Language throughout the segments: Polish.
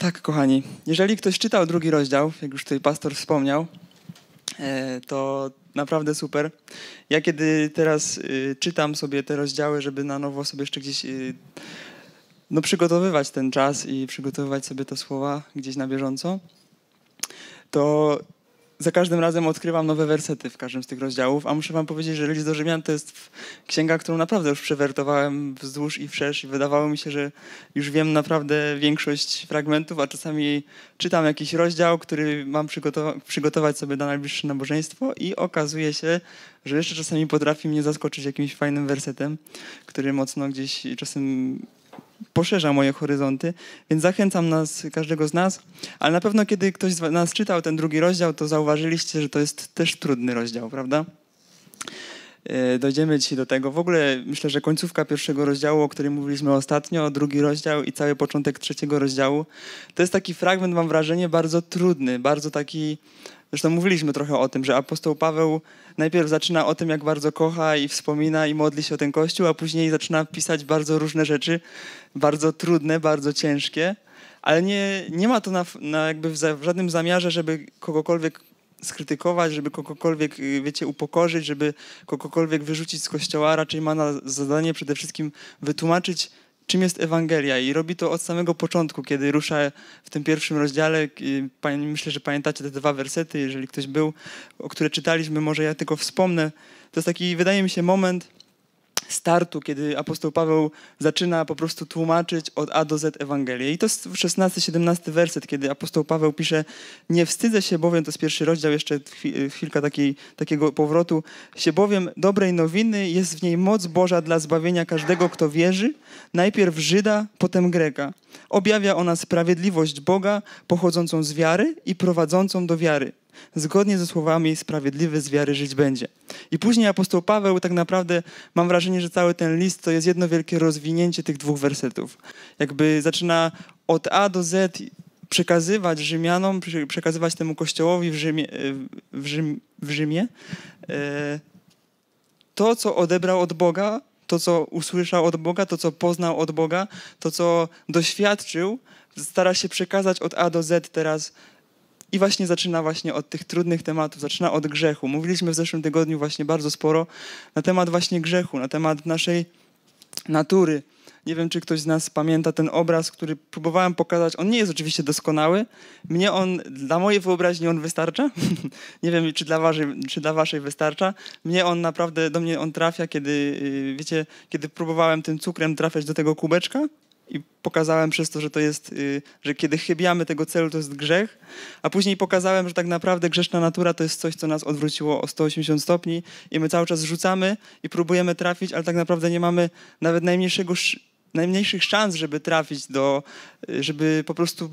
Tak, kochani. Jeżeli ktoś czytał drugi rozdział, jak już tutaj pastor wspomniał, e, to naprawdę super. Ja kiedy teraz y, czytam sobie te rozdziały, żeby na nowo sobie jeszcze gdzieś y, no, przygotowywać ten czas i przygotowywać sobie te słowa gdzieś na bieżąco, to za każdym razem odkrywam nowe wersety w każdym z tych rozdziałów, a muszę wam powiedzieć, że List do Rzymian to jest księga, którą naprawdę już przewertowałem wzdłuż i wszerz i wydawało mi się, że już wiem naprawdę większość fragmentów, a czasami czytam jakiś rozdział, który mam przygotowa- przygotować sobie na najbliższe nabożeństwo i okazuje się, że jeszcze czasami potrafi mnie zaskoczyć jakimś fajnym wersetem, który mocno gdzieś czasem poszerza moje horyzonty, więc zachęcam nas, każdego z nas, ale na pewno kiedy ktoś z nas czytał ten drugi rozdział, to zauważyliście, że to jest też trudny rozdział, prawda? E, dojdziemy dzisiaj do tego. W ogóle myślę, że końcówka pierwszego rozdziału, o którym mówiliśmy ostatnio, drugi rozdział i cały początek trzeciego rozdziału, to jest taki fragment, mam wrażenie, bardzo trudny, bardzo taki Zresztą mówiliśmy trochę o tym, że apostoł Paweł najpierw zaczyna o tym, jak bardzo kocha i wspomina i modli się o ten kościół, a później zaczyna pisać bardzo różne rzeczy, bardzo trudne, bardzo ciężkie, ale nie, nie ma to na, na jakby w, za, w żadnym zamiarze, żeby kogokolwiek skrytykować, żeby kogokolwiek, y, wiecie, upokorzyć, żeby kogokolwiek wyrzucić z kościoła. Raczej ma na zadanie przede wszystkim wytłumaczyć czym jest Ewangelia i robi to od samego początku, kiedy rusza w tym pierwszym rozdziale. Myślę, że pamiętacie te dwa wersety, jeżeli ktoś był, o które czytaliśmy, może ja tylko wspomnę. To jest taki, wydaje mi się, moment, startu, kiedy apostoł Paweł zaczyna po prostu tłumaczyć od A do Z Ewangelię. I to jest 16-17 werset, kiedy apostoł Paweł pisze: Nie wstydzę się bowiem, to jest pierwszy rozdział, jeszcze chwilka takiej, takiego powrotu, się bowiem dobrej nowiny jest w niej moc Boża dla zbawienia każdego, kto wierzy, najpierw Żyda, potem Greka. Objawia ona sprawiedliwość Boga pochodzącą z wiary i prowadzącą do wiary. Zgodnie ze słowami sprawiedliwy z wiary żyć będzie. I później apostoł Paweł, tak naprawdę mam wrażenie, że cały ten list to jest jedno wielkie rozwinięcie tych dwóch wersetów. Jakby zaczyna od A do Z przekazywać Rzymianom, przekazywać temu kościołowi w Rzymie, e, w Rzym, w Rzymie e, to, co odebrał od Boga, to, co usłyszał od Boga, to, co poznał od Boga, to, co doświadczył, stara się przekazać od A do Z teraz i właśnie zaczyna właśnie od tych trudnych tematów, zaczyna od grzechu. Mówiliśmy w zeszłym tygodniu właśnie bardzo sporo na temat właśnie grzechu, na temat naszej natury. Nie wiem, czy ktoś z nas pamięta ten obraz, który próbowałem pokazać. On nie jest oczywiście doskonały. Mnie on, dla mojej wyobraźni on wystarcza. nie wiem, czy dla, waszej, czy dla waszej wystarcza. Mnie on naprawdę, do mnie on trafia, kiedy, y, wiecie, kiedy próbowałem tym cukrem trafiać do tego kubeczka i pokazałem przez to, że to jest, y, że kiedy chybiamy tego celu, to jest grzech, a później pokazałem, że tak naprawdę grzeszna natura to jest coś, co nas odwróciło o 180 stopni i my cały czas rzucamy i próbujemy trafić, ale tak naprawdę nie mamy nawet najmniejszego najmniejszych szans, żeby trafić do, y, żeby po prostu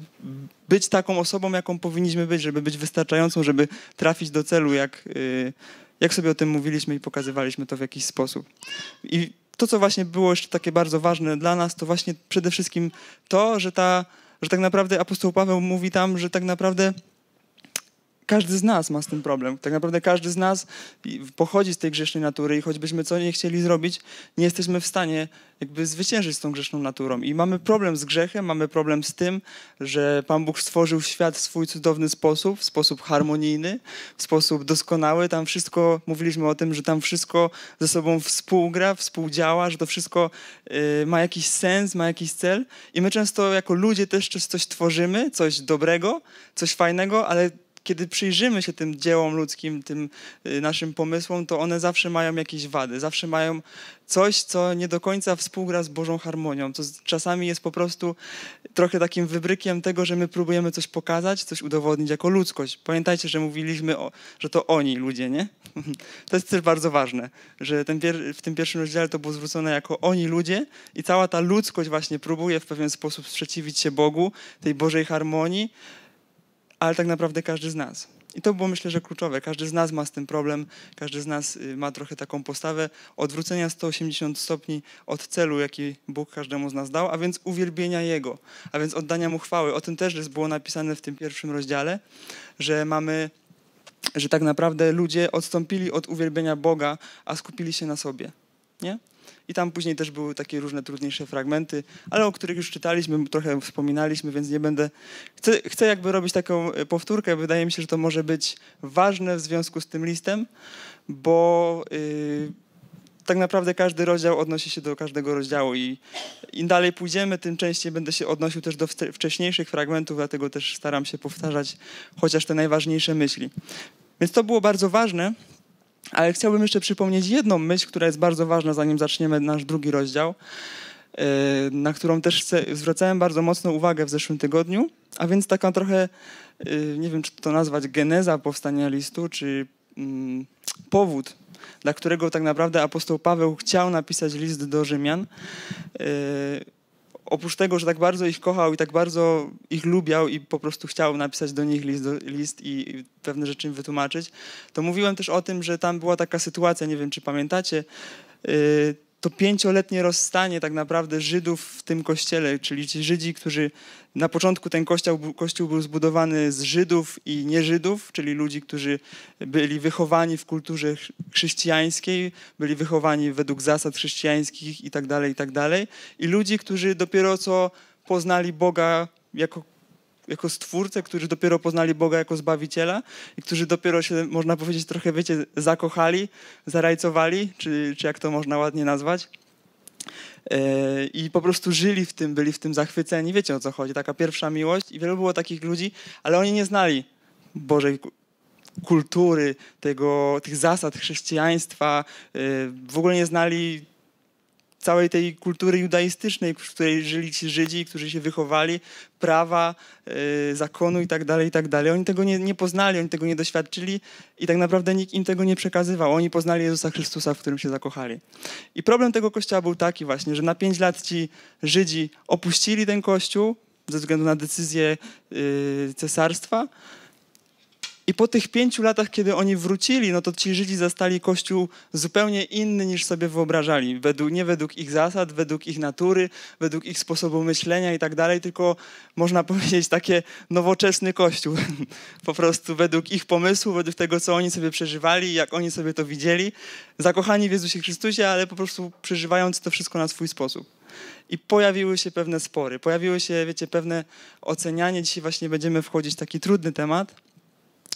być taką osobą, jaką powinniśmy być, żeby być wystarczającą, żeby trafić do celu, jak, y, jak sobie o tym mówiliśmy i pokazywaliśmy to w jakiś sposób. I to, co właśnie było jeszcze takie bardzo ważne dla nas, to właśnie przede wszystkim to, że, ta, że tak naprawdę apostoł Paweł mówi tam, że tak naprawdę każdy z nas ma z tym problem. Tak naprawdę każdy z nas pochodzi z tej grzesznej natury i choćbyśmy co nie chcieli zrobić, nie jesteśmy w stanie jakby zwyciężyć z tą grzeszną naturą. I mamy problem z grzechem, mamy problem z tym, że Pan Bóg stworzył świat w swój cudowny sposób, w sposób harmonijny, w sposób doskonały. Tam wszystko, mówiliśmy o tym, że tam wszystko ze sobą współgra, współdziała, że to wszystko y, ma jakiś sens, ma jakiś cel. I my często jako ludzie też coś tworzymy, coś dobrego, coś fajnego, ale kiedy przyjrzymy się tym dziełom ludzkim, tym y, naszym pomysłom, to one zawsze mają jakieś wady, zawsze mają coś, co nie do końca współgra z Bożą harmonią. co czasami jest po prostu trochę takim wybrykiem tego, że my próbujemy coś pokazać, coś udowodnić jako ludzkość. Pamiętajcie, że mówiliśmy, o, że to oni ludzie, nie? To jest też bardzo ważne, że ten w tym pierwszym rozdziale to było zwrócone jako oni ludzie i cała ta ludzkość właśnie próbuje w pewien sposób sprzeciwić się Bogu, tej Bożej harmonii ale tak naprawdę każdy z nas. I to było myślę, że kluczowe. Każdy z nas ma z tym problem, każdy z nas y, ma trochę taką postawę odwrócenia 180 stopni od celu, jaki Bóg każdemu z nas dał, a więc uwielbienia Jego, a więc oddania Mu chwały. O tym też jest było napisane w tym pierwszym rozdziale, że mamy, że tak naprawdę ludzie odstąpili od uwielbienia Boga, a skupili się na sobie. Nie? I tam później też były takie różne trudniejsze fragmenty, ale o których już czytaliśmy, trochę wspominaliśmy, więc nie będę. Chcę, chcę jakby robić taką e, powtórkę. Wydaje mi się, że to może być ważne w związku z tym listem, bo. Yy, tak naprawdę każdy rozdział odnosi się do każdego rozdziału i im dalej pójdziemy, tym częściej będę się odnosił też do wcześniejszych fragmentów, dlatego też staram się powtarzać chociaż te najważniejsze myśli. Więc to było bardzo ważne, ale chciałbym jeszcze przypomnieć jedną myśl, która jest bardzo ważna, zanim zaczniemy nasz drugi rozdział, y, na którą też zwracałem bardzo mocno uwagę w zeszłym tygodniu, a więc taka trochę, y, nie wiem czy to nazwać geneza powstania listu, czy mm, powód, dla którego tak naprawdę apostoł Paweł chciał napisać list do Rzymian. Y, oprócz tego, że tak bardzo ich kochał i tak bardzo ich lubiał i po prostu chciał napisać do nich list, list i, pewne rzeczy im wytłumaczyć, to mówiłem też o tym, że tam była taka sytuacja, nie wiem czy pamiętacie, y, to pięcioletnie rozstanie tak naprawdę Żydów w tym kościele, czyli ci Żydzi, którzy na początku ten kościół, kościół był zbudowany z Żydów i nieżydów, czyli ludzi, którzy byli wychowani w kulturze chrześcijańskiej, byli wychowani według zasad chrześcijańskich i tak dalej, i tak dalej. I ludzi, którzy dopiero co poznali Boga jako jako stwórcę, którzy dopiero poznali Boga jako Zbawiciela i którzy dopiero się, można powiedzieć, trochę, wiecie, zakochali, zarajcowali, czy, czy jak to można ładnie nazwać. E, I po prostu żyli w tym, byli w tym zachwyceni. Wiecie o co chodzi, taka pierwsza miłość. I wielu było takich ludzi, ale oni nie znali Bożej kultury, tego, tych zasad chrześcijaństwa. E, w ogóle nie znali całej tej kultury judaistycznej, w której żyli ci Żydzi, którzy się wychowali, prawa, y, zakonu i tak dalej, i tak dalej. Oni tego nie, nie poznali, oni tego nie doświadczyli i tak naprawdę nikt im tego nie przekazywał. Oni poznali Jezusa Chrystusa, w którym się zakochali. I problem tego kościoła był taki właśnie, że na pięć lat ci Żydzi opuścili ten kościół ze względu na decyzję yy, cesarstwa, i po tych pięciu latach, kiedy oni wrócili, no to ci Żydzi zastali Kościół zupełnie inny niż sobie wyobrażali. Według, nie według ich zasad, według ich natury, według ich sposobu myślenia i tak dalej, tylko można powiedzieć takie nowoczesny Kościół. po prostu według ich pomysłu, według tego, co oni sobie przeżywali, jak oni sobie to widzieli. Zakochani w Jezusie Chrystusie, ale po prostu przeżywając to wszystko na swój sposób. I pojawiły się pewne spory, pojawiły się, wiecie, pewne ocenianie. Dzisiaj właśnie będziemy wchodzić w taki trudny temat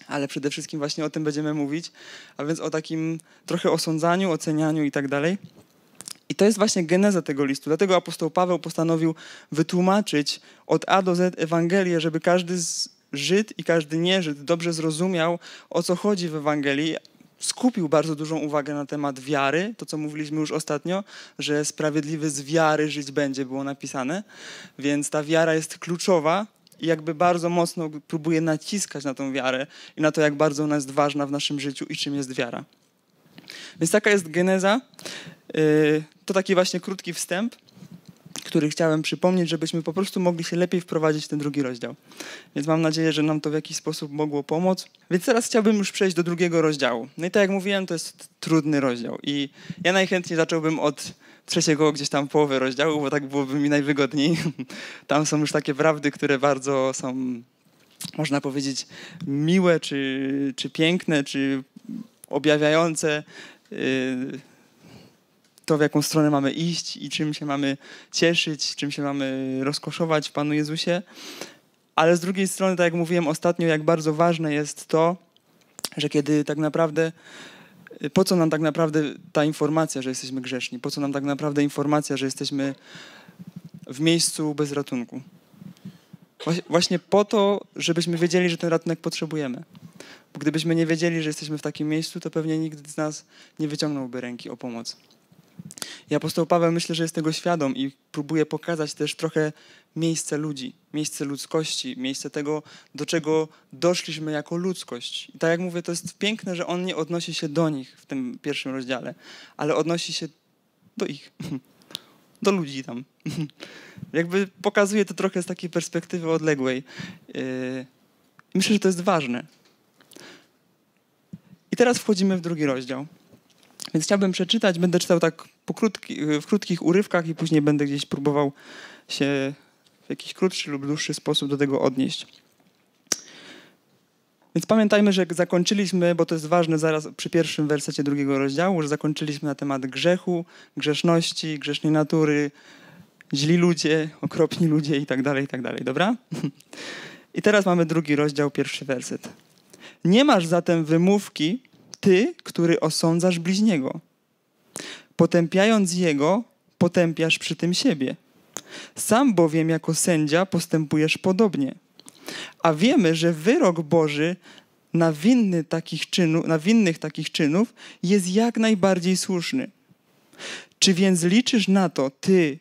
ale przede wszystkim właśnie o tym będziemy mówić, a więc o takim trochę osądzaniu, ocenianiu i tak dalej. I to jest właśnie geneza tego listu. Dlatego apostoł Paweł postanowił wytłumaczyć od A do Z Ewangelię, żeby każdy Żyd i każdy nie Żyd dobrze zrozumiał, o co chodzi w Ewangelii. Skupił bardzo dużą uwagę na temat wiary, to co mówiliśmy już ostatnio, że sprawiedliwy z wiary żyć będzie, było napisane. Więc ta wiara jest kluczowa i jakby bardzo mocno próbuje naciskać na tą wiarę i na to, jak bardzo ona jest ważna w naszym życiu i czym jest wiara. Więc taka jest geneza. Y, to taki właśnie krótki wstęp, który chciałem przypomnieć, żebyśmy po prostu mogli się lepiej wprowadzić w ten drugi rozdział. Więc mam nadzieję, że nam to w jakiś sposób mogło pomóc. Więc teraz chciałbym już przejść do drugiego rozdziału. No i tak jak mówiłem, to jest trudny rozdział. I ja najchętniej zacząłbym od trzeciego gdzieś tam połowy rozdziału, bo tak byłoby mi najwygodniej. Tam są już takie prawdy, które bardzo są, można powiedzieć, miłe, czy, czy piękne, czy objawiające y, to, w jaką stronę mamy iść i czym się mamy cieszyć, czym się mamy rozkoszować w Panu Jezusie. Ale z drugiej strony, tak jak mówiłem ostatnio, jak bardzo ważne jest to, że kiedy tak naprawdę po co nam tak naprawdę ta informacja, że jesteśmy grzeszni? Po co nam tak naprawdę informacja, że jesteśmy w miejscu bez ratunku? Właśnie po to, żebyśmy wiedzieli, że ten ratunek potrzebujemy. Bo gdybyśmy nie wiedzieli, że jesteśmy w takim miejscu, to pewnie nikt z nas nie wyciągnąłby ręki o pomoc. I apostoł Paweł myślę, że jest tego świadom i próbuje pokazać też trochę miejsce ludzi, miejsce ludzkości, miejsce tego, do czego doszliśmy jako ludzkość. I tak jak mówię, to jest piękne, że on nie odnosi się do nich w tym pierwszym rozdziale, ale odnosi się do ich, do ludzi tam. Jakby pokazuje to trochę z takiej perspektywy odległej. Yy, myślę, że to jest ważne. I teraz wchodzimy w drugi rozdział. Więc chciałbym przeczytać, będę czytał tak po krótki, w krótkich urywkach i później będę gdzieś próbował się jakiś krótszy lub dłuższy sposób do tego odnieść. Więc pamiętajmy, że zakończyliśmy, bo to jest ważne zaraz przy pierwszym wersecie drugiego rozdziału, że zakończyliśmy na temat grzechu, grzeszności, grzesznej natury, źli ludzie, okropni ludzie i tak dalej, i tak dalej, dobra? I teraz mamy drugi rozdział, pierwszy werset. Nie masz zatem wymówki ty, który osądzasz bliźniego. Potępiając jego, potępiasz przy tym siebie – sam bowiem jako sędzia postępujesz podobnie. A wiemy, że wyrok Boży na, winny takich czynu, na winnych takich czynów jest jak najbardziej słuszny. Czy więc liczysz na to, ty,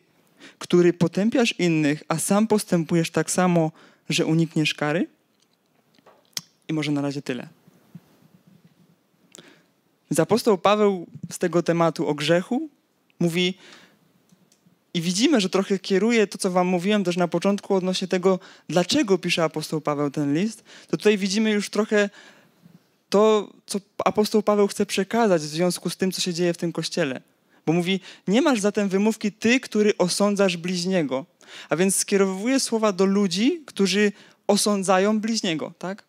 który potępiasz innych, a sam postępujesz tak samo, że unikniesz kary? I może na razie tyle. Zapostoł Paweł z tego tematu o grzechu mówi, i widzimy, że trochę kieruje to, co wam mówiłem też na początku odnośnie tego, dlaczego pisze apostoł Paweł ten list, to tutaj widzimy już trochę to, co apostoł Paweł chce przekazać w związku z tym, co się dzieje w tym kościele. Bo mówi, nie masz zatem wymówki ty, który osądzasz bliźniego. A więc skierowuje słowa do ludzi, którzy osądzają bliźniego, tak?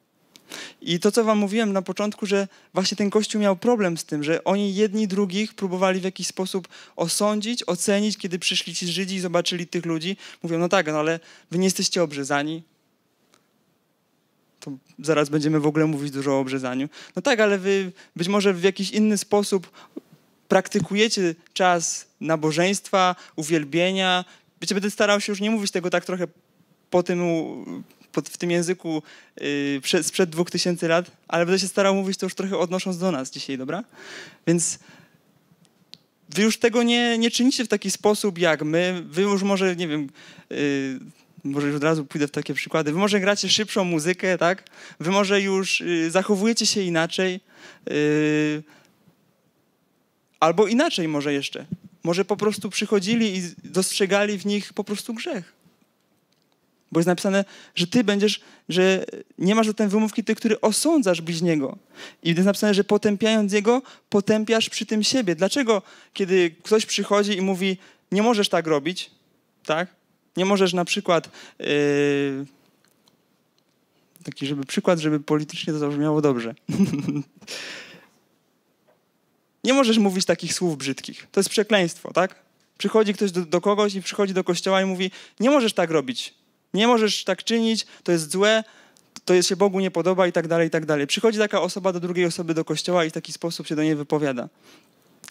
I to, co wam mówiłem na początku, że właśnie ten Kościół miał problem z tym, że oni jedni drugich próbowali w jakiś sposób osądzić, ocenić, kiedy przyszli ci Żydzi i zobaczyli tych ludzi. Mówią, no tak, no ale wy nie jesteście obrzezani, to zaraz będziemy w ogóle mówić dużo o obrzezaniu. No tak, ale wy być może w jakiś inny sposób praktykujecie czas nabożeństwa, uwielbienia. Wiecie, będę starał się już nie mówić tego tak trochę po tym pod, w tym języku yy, przed, sprzed 2000 lat, ale będę się starał mówić to już trochę odnosząc do nas dzisiaj, dobra? Więc wy już tego nie, nie czynicie w taki sposób jak my. Wy już może, nie wiem, yy, może już od razu pójdę w takie przykłady. Wy może gracie szybszą muzykę, tak? Wy może już yy, zachowujecie się inaczej. Yy, albo inaczej może jeszcze. Może po prostu przychodzili i dostrzegali w nich po prostu grzech bo jest napisane, że ty będziesz, że nie masz zatem wymówki ty, który osądzasz bliźniego. I jest napisane, że potępiając jego, potępiasz przy tym siebie. Dlaczego, kiedy ktoś przychodzi i mówi, nie możesz tak robić, tak? Nie możesz na przykład, yy, taki żeby przykład, żeby politycznie to zabrzmiało dobrze. nie możesz mówić takich słów brzydkich. To jest przekleństwo, tak? Przychodzi ktoś do, do kogoś i przychodzi do kościoła i mówi, nie możesz tak robić nie możesz tak czynić, to jest złe, to jest się Bogu nie podoba i tak dalej, i tak dalej. Przychodzi taka osoba do drugiej osoby do kościoła i w taki sposób się do niej wypowiada.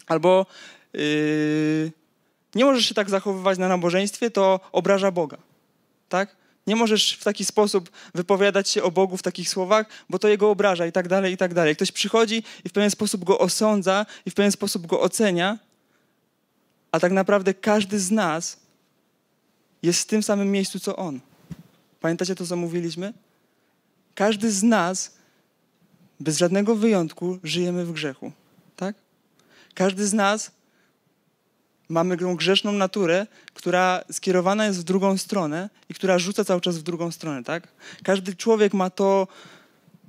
Albo yy, nie możesz się tak zachowywać na nabożeństwie, to obraża Boga. Tak? Nie możesz w taki sposób wypowiadać się o Bogu w takich słowach, bo to jego obraża i tak dalej, i tak dalej. Ktoś przychodzi i w pewien sposób go osądza i w pewien sposób go ocenia, a tak naprawdę każdy z nas jest w tym samym miejscu co on. Pamiętacie to, co mówiliśmy? Każdy z nas, bez żadnego wyjątku, żyjemy w grzechu, tak? Każdy z nas mamy tą grzeszną naturę, która skierowana jest w drugą stronę i która rzuca cały czas w drugą stronę, tak? Każdy człowiek ma to,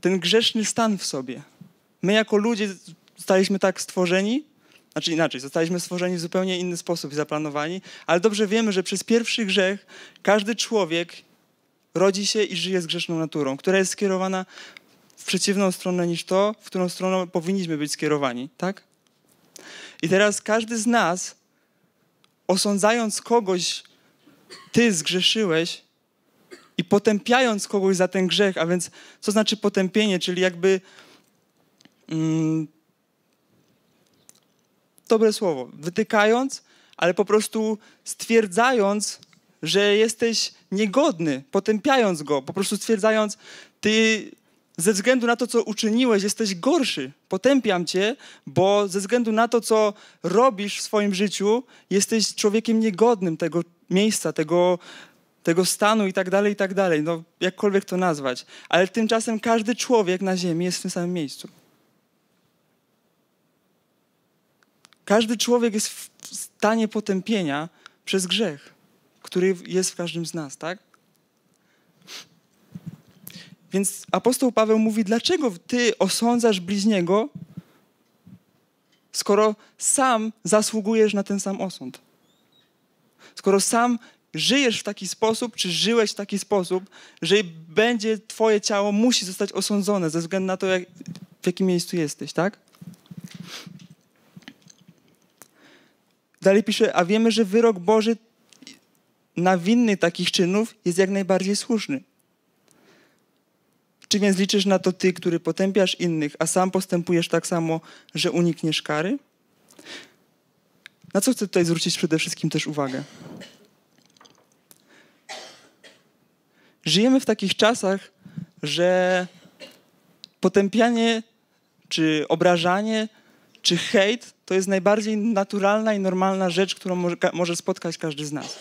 ten grzeszny stan w sobie. My jako ludzie zostaliśmy tak stworzeni, znaczy inaczej, zostaliśmy stworzeni w zupełnie inny sposób i zaplanowani, ale dobrze wiemy, że przez pierwszy grzech każdy człowiek rodzi się i żyje z grzeszną naturą, która jest skierowana w przeciwną stronę niż to, w którą stronę powinniśmy być skierowani, tak? I teraz każdy z nas, osądzając kogoś, ty zgrzeszyłeś i potępiając kogoś za ten grzech, a więc co znaczy potępienie, czyli jakby mm, dobre słowo, wytykając, ale po prostu stwierdzając, że jesteś niegodny, potępiając go, po prostu stwierdzając, ty ze względu na to, co uczyniłeś, jesteś gorszy. Potępiam cię, bo ze względu na to, co robisz w swoim życiu, jesteś człowiekiem niegodnym tego miejsca, tego, tego stanu i tak dalej, i tak dalej. No, jakkolwiek to nazwać. Ale tymczasem każdy człowiek na ziemi jest w tym samym miejscu. Każdy człowiek jest w stanie potępienia przez grzech który jest w każdym z nas, tak? Więc apostoł Paweł mówi, dlaczego ty osądzasz bliźniego, skoro sam zasługujesz na ten sam osąd? Skoro sam żyjesz w taki sposób, czy żyłeś w taki sposób, że będzie twoje ciało musi zostać osądzone ze względu na to, jak, w jakim miejscu jesteś, tak? Dalej pisze, a wiemy, że wyrok Boży na winny takich czynów jest jak najbardziej słuszny. Czy więc liczysz na to ty, który potępiasz innych, a sam postępujesz tak samo, że unikniesz kary? Na co chcę tutaj zwrócić przede wszystkim też uwagę? Żyjemy w takich czasach, że potępianie, czy obrażanie, czy hejt to jest najbardziej naturalna i normalna rzecz, którą może spotkać każdy z nas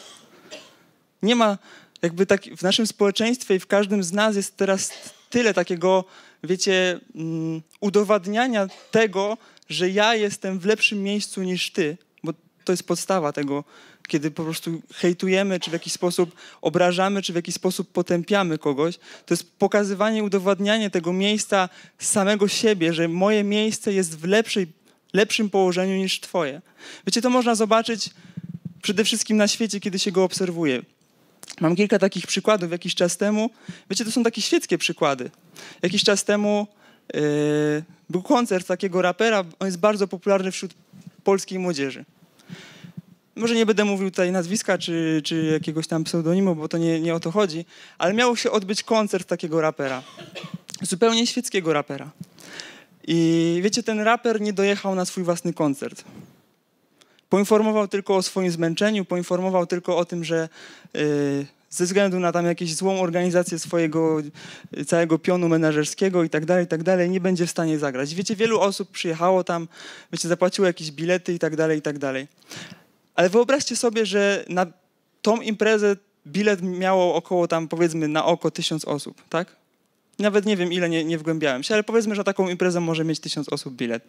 nie ma jakby tak w naszym społeczeństwie i w każdym z nas jest teraz tyle takiego, wiecie, mm, udowadniania tego, że ja jestem w lepszym miejscu niż ty, bo to jest podstawa tego, kiedy po prostu hejtujemy, czy w jakiś sposób obrażamy, czy w jakiś sposób potępiamy kogoś, to jest pokazywanie, udowadnianie tego miejsca samego siebie, że moje miejsce jest w lepszej, lepszym położeniu niż twoje. Wiecie, to można zobaczyć przede wszystkim na świecie, kiedy się go obserwuje. Mam kilka takich przykładów jakiś czas temu. Wiecie, to są takie świeckie przykłady. Jakiś czas temu yy, był koncert takiego rapera, on jest bardzo popularny wśród polskiej młodzieży. Może nie będę mówił tutaj nazwiska czy, czy jakiegoś tam pseudonimu, bo to nie, nie o to chodzi, ale miał się odbyć koncert takiego rapera. Zupełnie świeckiego rapera. I wiecie, ten raper nie dojechał na swój własny koncert. Poinformował tylko o swoim zmęczeniu, poinformował tylko o tym, że y, ze względu na tam jakąś złą organizację swojego y, całego pionu menażerskiego i tak dalej, i tak dalej, nie będzie w stanie zagrać. Wiecie, wielu osób przyjechało tam, wiecie, zapłaciło jakieś bilety i tak dalej, i tak dalej. Ale wyobraźcie sobie, że na tą imprezę bilet miało około tam powiedzmy na oko tysiąc osób, tak? Nawet nie wiem ile, nie, nie wgłębiałem się, ale powiedzmy, że taką imprezę może mieć tysiąc osób bilet.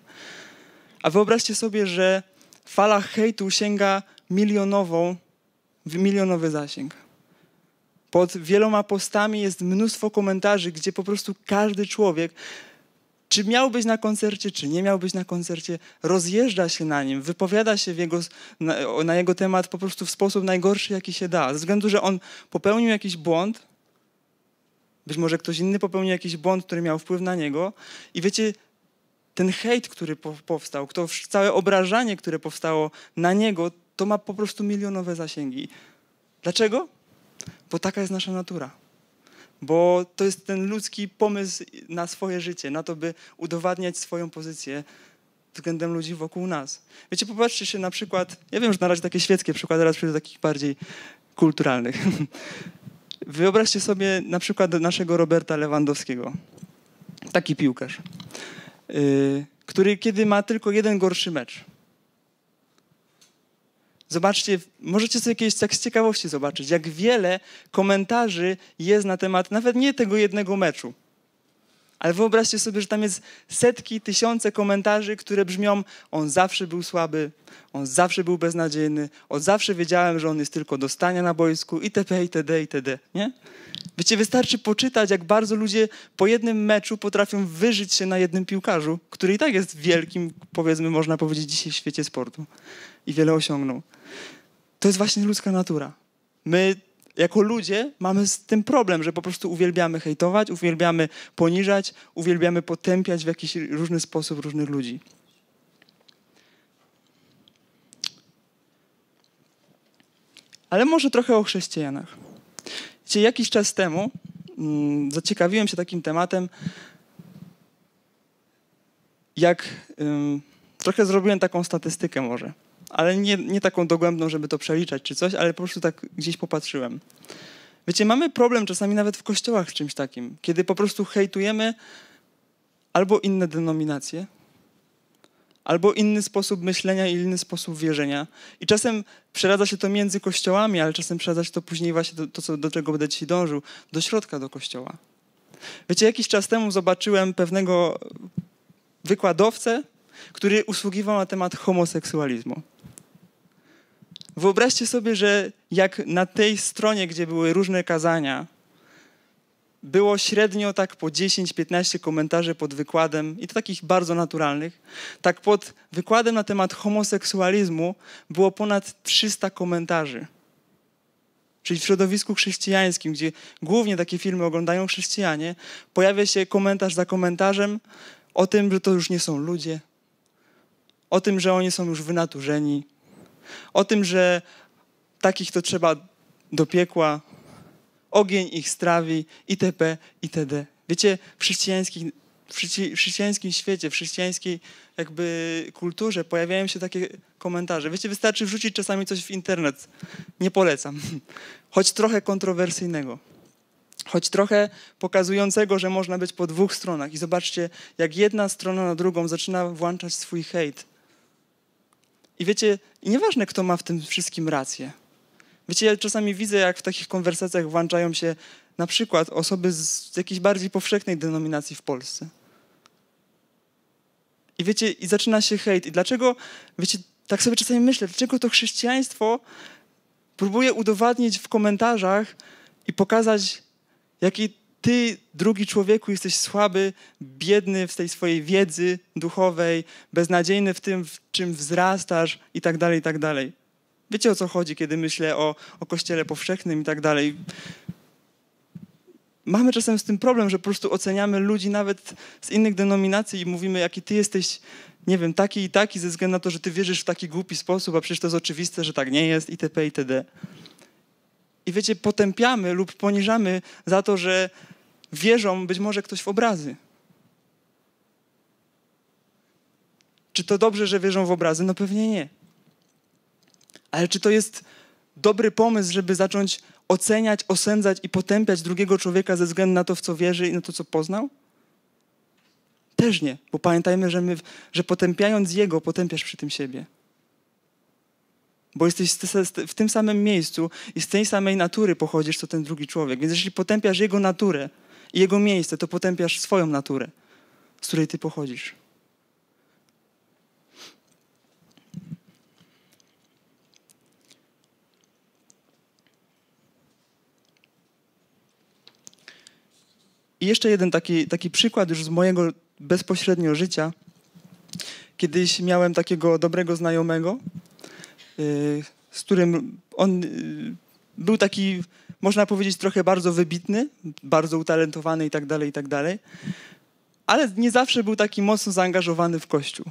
A wyobraźcie sobie, że fala hejtu sięga milionową, milionowy zasięg. Pod wieloma postami jest mnóstwo komentarzy, gdzie po prostu każdy człowiek, czy miał być na koncercie, czy nie miał być na koncercie, rozjeżdża się na nim, wypowiada się jego, na, na jego temat po prostu w sposób najgorszy, jaki się da. Ze względu, że on popełnił jakiś błąd, być może ktoś inny popełnił jakiś błąd, który miał wpływ na niego. I wiecie, ten hejt, który powstał, to całe obrażanie, które powstało na niego, to ma po prostu milionowe zasięgi. Dlaczego? Bo taka jest nasza natura. Bo to jest ten ludzki pomysł na swoje życie, na to, by udowadniać swoją pozycję względem ludzi wokół nas. Wiecie, popatrzcie się na przykład, ja wiem, że na razie takie świeckie przykłady, teraz przejdę do takich bardziej kulturalnych. Wyobraźcie sobie na przykład naszego Roberta Lewandowskiego. Taki piłkarz. Y, który kiedy ma tylko jeden gorszy mecz. Zobaczcie, możecie sobie jakieś tak z ciekawości zobaczyć, jak wiele komentarzy jest na temat nawet nie tego jednego meczu, ale wyobraźcie sobie, że tam jest setki, tysiące komentarzy, które brzmią: On zawsze był słaby, on zawsze był beznadziejny, od zawsze wiedziałem, że on jest tylko do stania na boisku, itp., itd., itd., nie? Wiecie, wystarczy poczytać, jak bardzo ludzie po jednym meczu potrafią wyżyć się na jednym piłkarzu, który i tak jest wielkim, powiedzmy, można powiedzieć, dzisiaj w świecie sportu i wiele osiągnął. To jest właśnie ludzka natura. My jako ludzie mamy z tym problem, że po prostu uwielbiamy hejtować, uwielbiamy poniżać, uwielbiamy potępiać w jakiś różny sposób różnych ludzi. Ale może trochę o chrześcijanach. Wiecie, jakiś czas temu mm, zaciekawiłem się takim tematem, jak. Ym, trochę zrobiłem taką statystykę może ale nie, nie taką dogłębną, żeby to przeliczać czy coś, ale po prostu tak gdzieś popatrzyłem. Wiecie, mamy problem czasami nawet w kościołach z czymś takim, kiedy po prostu hejtujemy albo inne denominacje, albo inny sposób myślenia i inny sposób wierzenia. I czasem przeradza się to między kościołami, ale czasem przeradza się to później właśnie do, to, co, do czego będę ci dążył, do środka do kościoła. Wiecie, jakiś czas temu zobaczyłem pewnego wykładowcę, który usługiwał na temat homoseksualizmu. Wyobraźcie sobie, że jak na tej stronie, gdzie były różne kazania, było średnio tak po 10-15 komentarzy pod wykładem, i to takich bardzo naturalnych, tak pod wykładem na temat homoseksualizmu było ponad 300 komentarzy. Czyli w środowisku chrześcijańskim, gdzie głównie takie filmy oglądają chrześcijanie, pojawia się komentarz za komentarzem o tym, że to już nie są ludzie, o tym, że oni są już wynaturzeni, o tym, że takich to trzeba do piekła, ogień ich strawi, itp., itd. Wiecie, w w chrześcijańskim świecie, w chrześcijańskiej jakby kulturze pojawiają się takie komentarze. Wiecie, wystarczy wrzucić czasami coś w internet. Nie polecam. Choć trochę kontrowersyjnego. Choć trochę pokazującego, że można być po dwóch stronach. I zobaczcie, jak jedna strona na drugą zaczyna włączać swój hejt. I wiecie, i nieważne, kto ma w tym wszystkim rację. Wiecie, ja czasami widzę, jak w takich konwersacjach włączają się na przykład osoby z jakiejś bardziej powszechnej denominacji w Polsce. I wiecie, i zaczyna się hejt. I dlaczego, wiecie, tak sobie czasami myślę, dlaczego to chrześcijaństwo próbuje udowadnić w komentarzach i pokazać, jaki ty, drugi człowieku, jesteś słaby, biedny w tej swojej wiedzy duchowej, beznadziejny w tym, w czym wzrastasz i tak dalej, i tak dalej. Wiecie o co chodzi, kiedy myślę o, o kościele powszechnym i tak dalej. Mamy czasem z tym problem, że po prostu oceniamy ludzi nawet z innych denominacji i mówimy, jaki ty jesteś, nie wiem, taki i taki, ze względu na to, że ty wierzysz w taki głupi sposób, a przecież to jest oczywiste, że tak nie jest, itp., itd. I wiecie, potępiamy lub poniżamy za to, że wierzą być może ktoś w obrazy. Czy to dobrze, że wierzą w obrazy? No pewnie nie. Ale czy to jest dobry pomysł, żeby zacząć oceniać, osądzać i potępiać drugiego człowieka ze względu na to, w co wierzy i na to, co poznał? Też nie, bo pamiętajmy, że, my, że potępiając jego, potępiasz przy tym siebie. Bo jesteś w tym samym miejscu i z tej samej natury pochodzisz, co ten drugi człowiek. Więc jeśli potępiasz jego naturę, i jego miejsce, to potępiasz swoją naturę, z której ty pochodzisz. I jeszcze jeden taki, taki przykład już z mojego bezpośredniego życia. Kiedyś miałem takiego dobrego znajomego, y, z którym on y, był taki można powiedzieć, trochę bardzo wybitny, bardzo utalentowany i tak dalej, i tak dalej, ale nie zawsze był taki mocno zaangażowany w Kościół.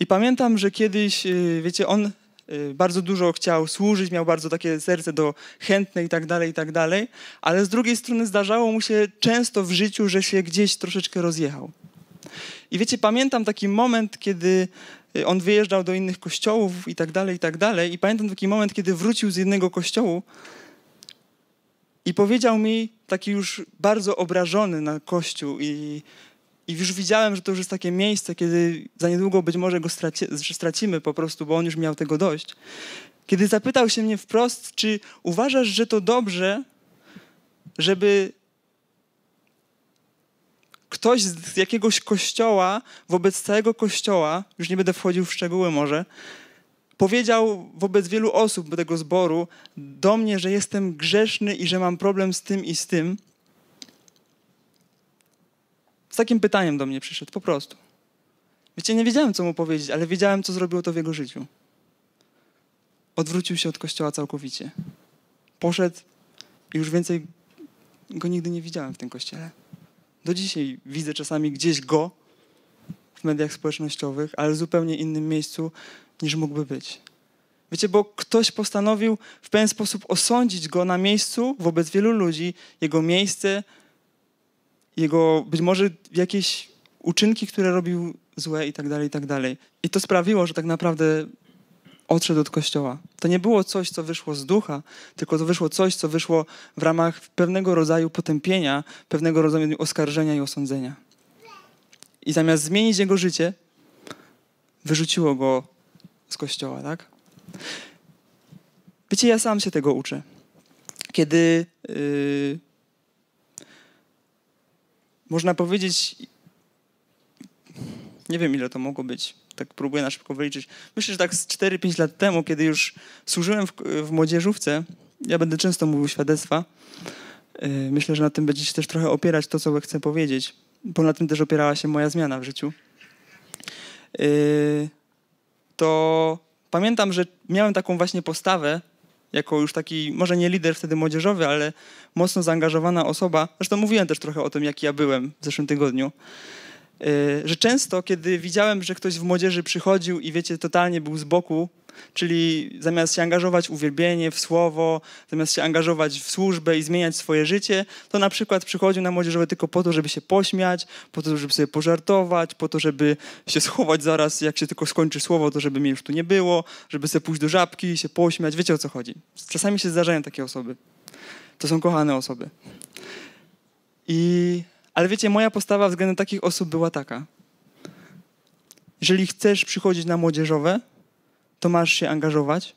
I pamiętam, że kiedyś, y, wiecie, on y, bardzo dużo chciał służyć, miał bardzo takie serce do chętne i tak dalej, i tak dalej, ale z drugiej strony zdarzało mu się często w życiu, że się gdzieś troszeczkę rozjechał. I wiecie, pamiętam taki moment, kiedy Y, on wyjeżdżał do innych kościołów i tak dalej, i tak dalej. I pamiętam taki moment, kiedy wrócił z jednego kościołu i powiedział mi, taki już bardzo obrażony na kościół i, i już widziałem, że to już jest takie miejsce, kiedy za niedługo być może go straci, stracimy po prostu, bo on już miał tego dość. Kiedy zapytał się mnie wprost, czy uważasz, że to dobrze, żeby ktoś z jakiegoś kościoła, wobec całego kościoła, już nie będę wchodził w szczegóły może, powiedział wobec wielu osób tego zboru do mnie, że jestem grzeszny i że mam problem z tym i z tym. Z takim pytaniem do mnie przyszedł, po prostu. Wiecie, nie wiedziałem, co mu powiedzieć, ale wiedziałem, co zrobiło to w jego życiu. Odwrócił się od kościoła całkowicie. Poszedł i już więcej go nigdy nie widziałem w tym kościele. Do dzisiaj widzę czasami gdzieś go w mediach społecznościowych, ale w zupełnie innym miejscu niż mógłby być. Wiecie, bo ktoś postanowił w pewien sposób osądzić go na miejscu wobec wielu ludzi, jego miejsce, jego być może jakieś uczynki, które robił złe i tak dalej, i tak dalej. I to sprawiło, że tak naprawdę odszedł od kościoła. To nie było coś, co wyszło z ducha, tylko to wyszło coś, co wyszło w ramach pewnego rodzaju potępienia, pewnego rodzaju oskarżenia i osądzenia. I zamiast zmienić jego życie, wyrzuciło go z kościoła, tak? Wiecie, ja sam się tego uczę. Kiedy yy, można powiedzieć, nie wiem ile to mogło być, tak próbuję na szybko wyliczyć. Myślę, że tak z 4-5 lat temu, kiedy już służyłem w, w młodzieżówce, ja będę często mówił świadectwa. Y, myślę, że na tym będziecie też trochę opierać to, co chcę powiedzieć, bo na tym też opierała się moja zmiana w życiu. Y, to pamiętam, że miałem taką właśnie postawę, jako już taki, może nie lider wtedy młodzieżowy, ale mocno zaangażowana osoba. Zresztą mówiłem też trochę o tym, jaki ja byłem w zeszłym tygodniu. Y, że często, kiedy widziałem, że ktoś w młodzieży przychodził i wiecie, totalnie był z boku, czyli zamiast się angażować w uwielbienie, w słowo, zamiast się angażować w służbę i zmieniać swoje życie, to na przykład przychodził na młodzieżowe tylko po to, żeby się pośmiać, po to, żeby sobie pożartować, po to, żeby się schować zaraz, jak się tylko skończy słowo, to żeby mnie już tu nie było, żeby sobie pójść do żabki i się pośmiać. Wiecie o co chodzi. Czasami się zdarzają takie osoby. To są kochane osoby. I ale wiecie, moja postawa względem takich osób była taka. Jeżeli chcesz przychodzić na młodzieżowe, to masz się angażować,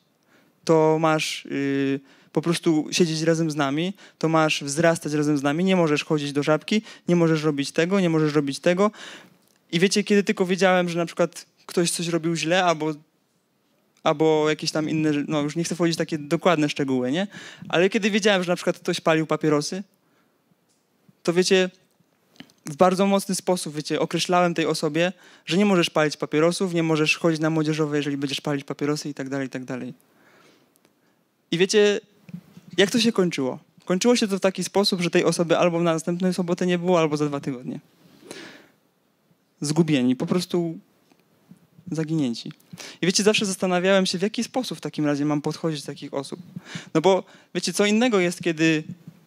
to masz yy, po prostu siedzieć razem z nami, to masz wzrastać razem z nami, nie możesz chodzić do żabki, nie możesz robić tego, nie możesz robić tego. I wiecie, kiedy tylko wiedziałem, że na przykład ktoś coś robił źle albo albo jakieś tam inne, no już nie chcę wchodzić w takie dokładne szczegóły, nie? Ale kiedy wiedziałem, że na przykład ktoś palił papierosy, to wiecie, w bardzo mocny sposób, wiecie, określałem tej osobie, że nie możesz palić papierosów, nie możesz chodzić na młodzieżowe, jeżeli będziesz palić papierosy i tak dalej, i tak dalej. I wiecie, jak to się kończyło? Kończyło się to w taki sposób, że tej osoby albo na następną sobotę nie było, albo za dwa tygodnie. Zgubieni, po prostu zaginięci. I wiecie, zawsze zastanawiałem się, w jaki sposób w takim razie mam podchodzić do takich osób. No bo wiecie, co innego jest, kiedy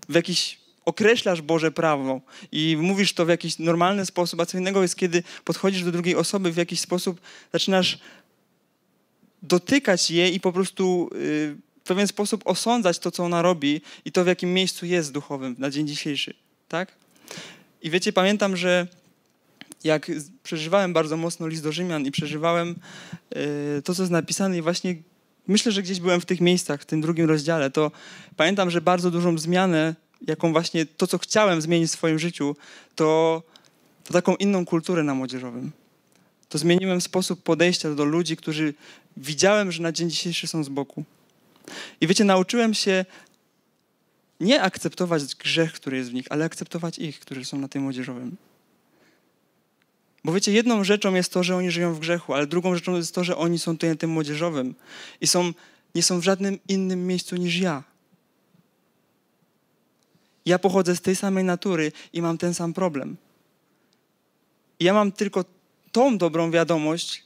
w jakiś określasz Boże prawo i mówisz to w jakiś normalny sposób, a co innego jest, kiedy podchodzisz do drugiej osoby w jakiś sposób, zaczynasz dotykać je i po prostu y, w pewien sposób osądzać to, co ona robi i to, w jakim miejscu jest duchowym na dzień dzisiejszy, tak? I wiecie, pamiętam, że jak przeżywałem bardzo mocno list do Rzymian i przeżywałem y, to, co jest napisane i właśnie myślę, że gdzieś byłem w tych miejscach, w tym drugim rozdziale, to pamiętam, że bardzo dużą zmianę jaką właśnie to, co chciałem zmienić w swoim życiu, to, to taką inną kulturę na młodzieżowym. To zmieniłem sposób podejścia do ludzi, którzy widziałem, że na dzień dzisiejszy są z boku. I wiecie, nauczyłem się nie akceptować grzech, który jest w nich, ale akceptować ich, którzy są na tym młodzieżowym. Bo wiecie, jedną rzeczą jest to, że oni żyją w grzechu, ale drugą rzeczą jest to, że oni są tutaj na tym młodzieżowym i są, nie są w żadnym innym miejscu niż ja. Ja pochodzę z tej samej natury i mam ten sam problem. I ja mam tylko tą dobrą wiadomość,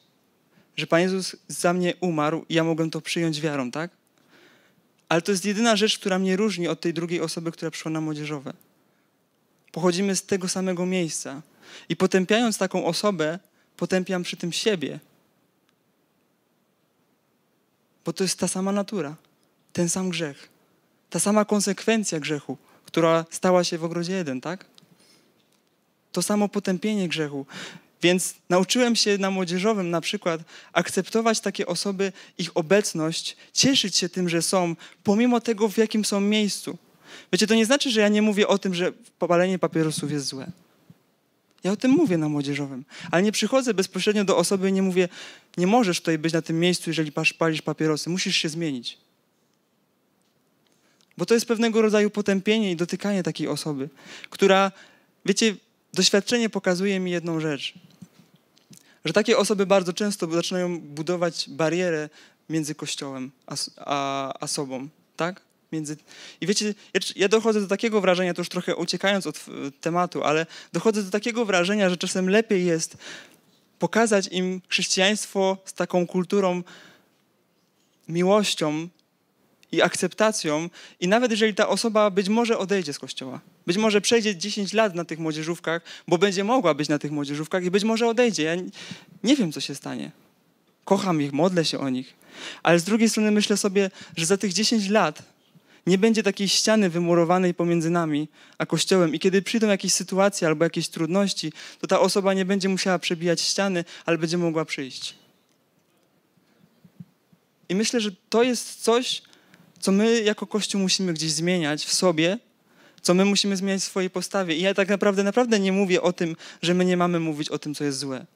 że Pan Jezus za mnie umarł i ja mogłem to przyjąć wiarą, tak? Ale to jest jedyna rzecz, która mnie różni od tej drugiej osoby, która przyszła na młodzieżowe. Pochodzimy z tego samego miejsca. I potępiając taką osobę, potępiam przy tym siebie. Bo to jest ta sama natura, ten sam grzech, ta sama konsekwencja grzechu która stała się w ogrodzie jeden, tak? To samo potępienie grzechu. Więc nauczyłem się na młodzieżowym na przykład akceptować takie osoby, ich obecność, cieszyć się tym, że są, pomimo tego, w jakim są miejscu. Wiecie, to nie znaczy, że ja nie mówię o tym, że palenie papierosów jest złe. Ja o tym mówię na młodzieżowym, ale nie przychodzę bezpośrednio do osoby i nie mówię, nie możesz tutaj być na tym miejscu, jeżeli palisz papierosy, musisz się zmienić. Bo to jest pewnego rodzaju potępienie i dotykanie takiej osoby, która, wiecie, doświadczenie pokazuje mi jedną rzecz. Że takie osoby bardzo często zaczynają budować barierę między Kościołem a, a, a sobą, tak? Między... I wiecie, ja dochodzę do takiego wrażenia, to już trochę uciekając od e, tematu, ale dochodzę do takiego wrażenia, że czasem lepiej jest pokazać im chrześcijaństwo z taką kulturą, miłością, i akceptacją. I nawet jeżeli ta osoba być może odejdzie z kościoła, być może przejdzie 10 lat na tych młodzieżówkach, bo będzie mogła być na tych młodzieżówkach i być może odejdzie. Ja nie wiem, co się stanie. Kocham ich, modlę się o nich. Ale z drugiej strony myślę sobie, że za tych 10 lat nie będzie takiej ściany wymurowanej pomiędzy nami a Kościołem. I kiedy przyjdą jakieś sytuacje albo jakieś trudności, to ta osoba nie będzie musiała przebijać ściany, ale będzie mogła przyjść. I myślę, że to jest coś, co my jako Kościół musimy gdzieś zmieniać w sobie, co my musimy zmieniać w swojej postawie. I ja tak naprawdę, naprawdę nie mówię o tym, że my nie mamy mówić o tym, co jest złe.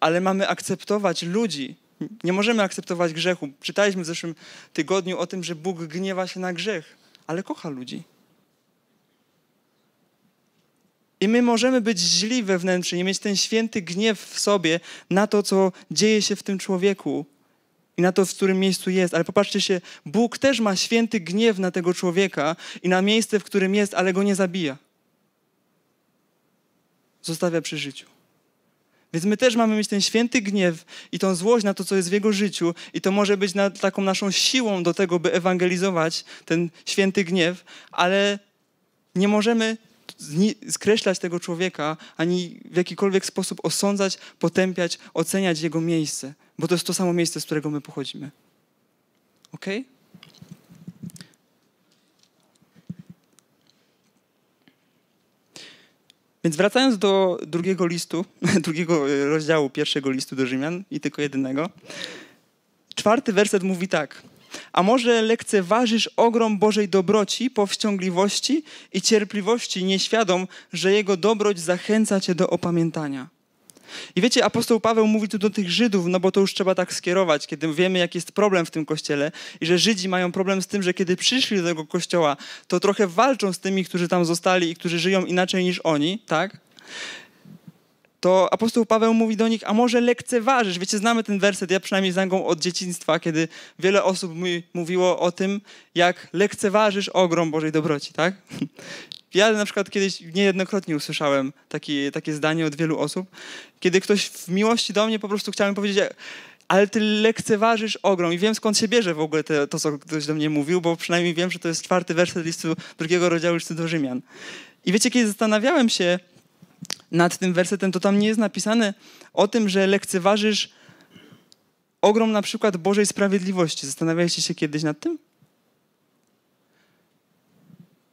Ale mamy akceptować ludzi. Nie możemy akceptować grzechu. Czytaliśmy w zeszłym tygodniu o tym, że Bóg gniewa się na grzech, ale kocha ludzi. I my możemy być źli wewnętrznie, mieć ten święty gniew w sobie na to, co dzieje się w tym człowieku, i na to, w którym miejscu jest. Ale popatrzcie się, Bóg też ma święty gniew na tego człowieka i na miejsce, w którym jest, ale go nie zabija. Zostawia przy życiu. Więc my też mamy mieć ten święty gniew i tą złość na to, co jest w jego życiu, i to może być na, taką naszą siłą do tego, by ewangelizować ten święty gniew, ale nie możemy skreślać tego człowieka, ani w jakikolwiek sposób osądzać, potępiać, oceniać jego miejsce, bo to jest to samo miejsce, z którego my pochodzimy. Ok? Więc wracając do drugiego listu, drugiego e, rozdziału pierwszego listu do Rzymian i tylko jedynego, czwarty werset mówi tak – a może lekceważysz ogrom Bożej dobroci, powściągliwości i cierpliwości, nieświadom, że Jego dobroć zachęca cię do opamiętania? I wiecie, apostoł Paweł mówi tu do tych Żydów, no bo to już trzeba tak skierować, kiedy wiemy, jaki jest problem w tym kościele i że Żydzi mają problem z tym, że kiedy przyszli do tego kościoła, to trochę walczą z tymi, którzy tam zostali i którzy żyją inaczej niż oni, tak? to apostoł Paweł mówi do nich, a może lekceważysz? Wiecie, znamy ten werset, ja przynajmniej znam go od dzieciństwa, kiedy wiele osób mi mówiło o tym, jak lekceważysz ogrom Bożej dobroci, tak? Ja na przykład kiedyś niejednokrotnie usłyszałem takie zdanie od wielu osób, kiedy ktoś w miłości do mnie po prostu chciałem powiedzieć, ale ty lekceważysz ogrom i wiem skąd się bierze w ogóle te, to, co ktoś do mnie mówił, bo przynajmniej wiem, że to jest czwarty werset listu drugiego rozdziału listu do Rzymian. I wiecie, kiedy zastanawiałem się, nad tym wersetem, to tam nie jest napisane o tym, że lekceważysz ogrom na przykład Bożej sprawiedliwości. Zastanawialiście się kiedyś nad tym?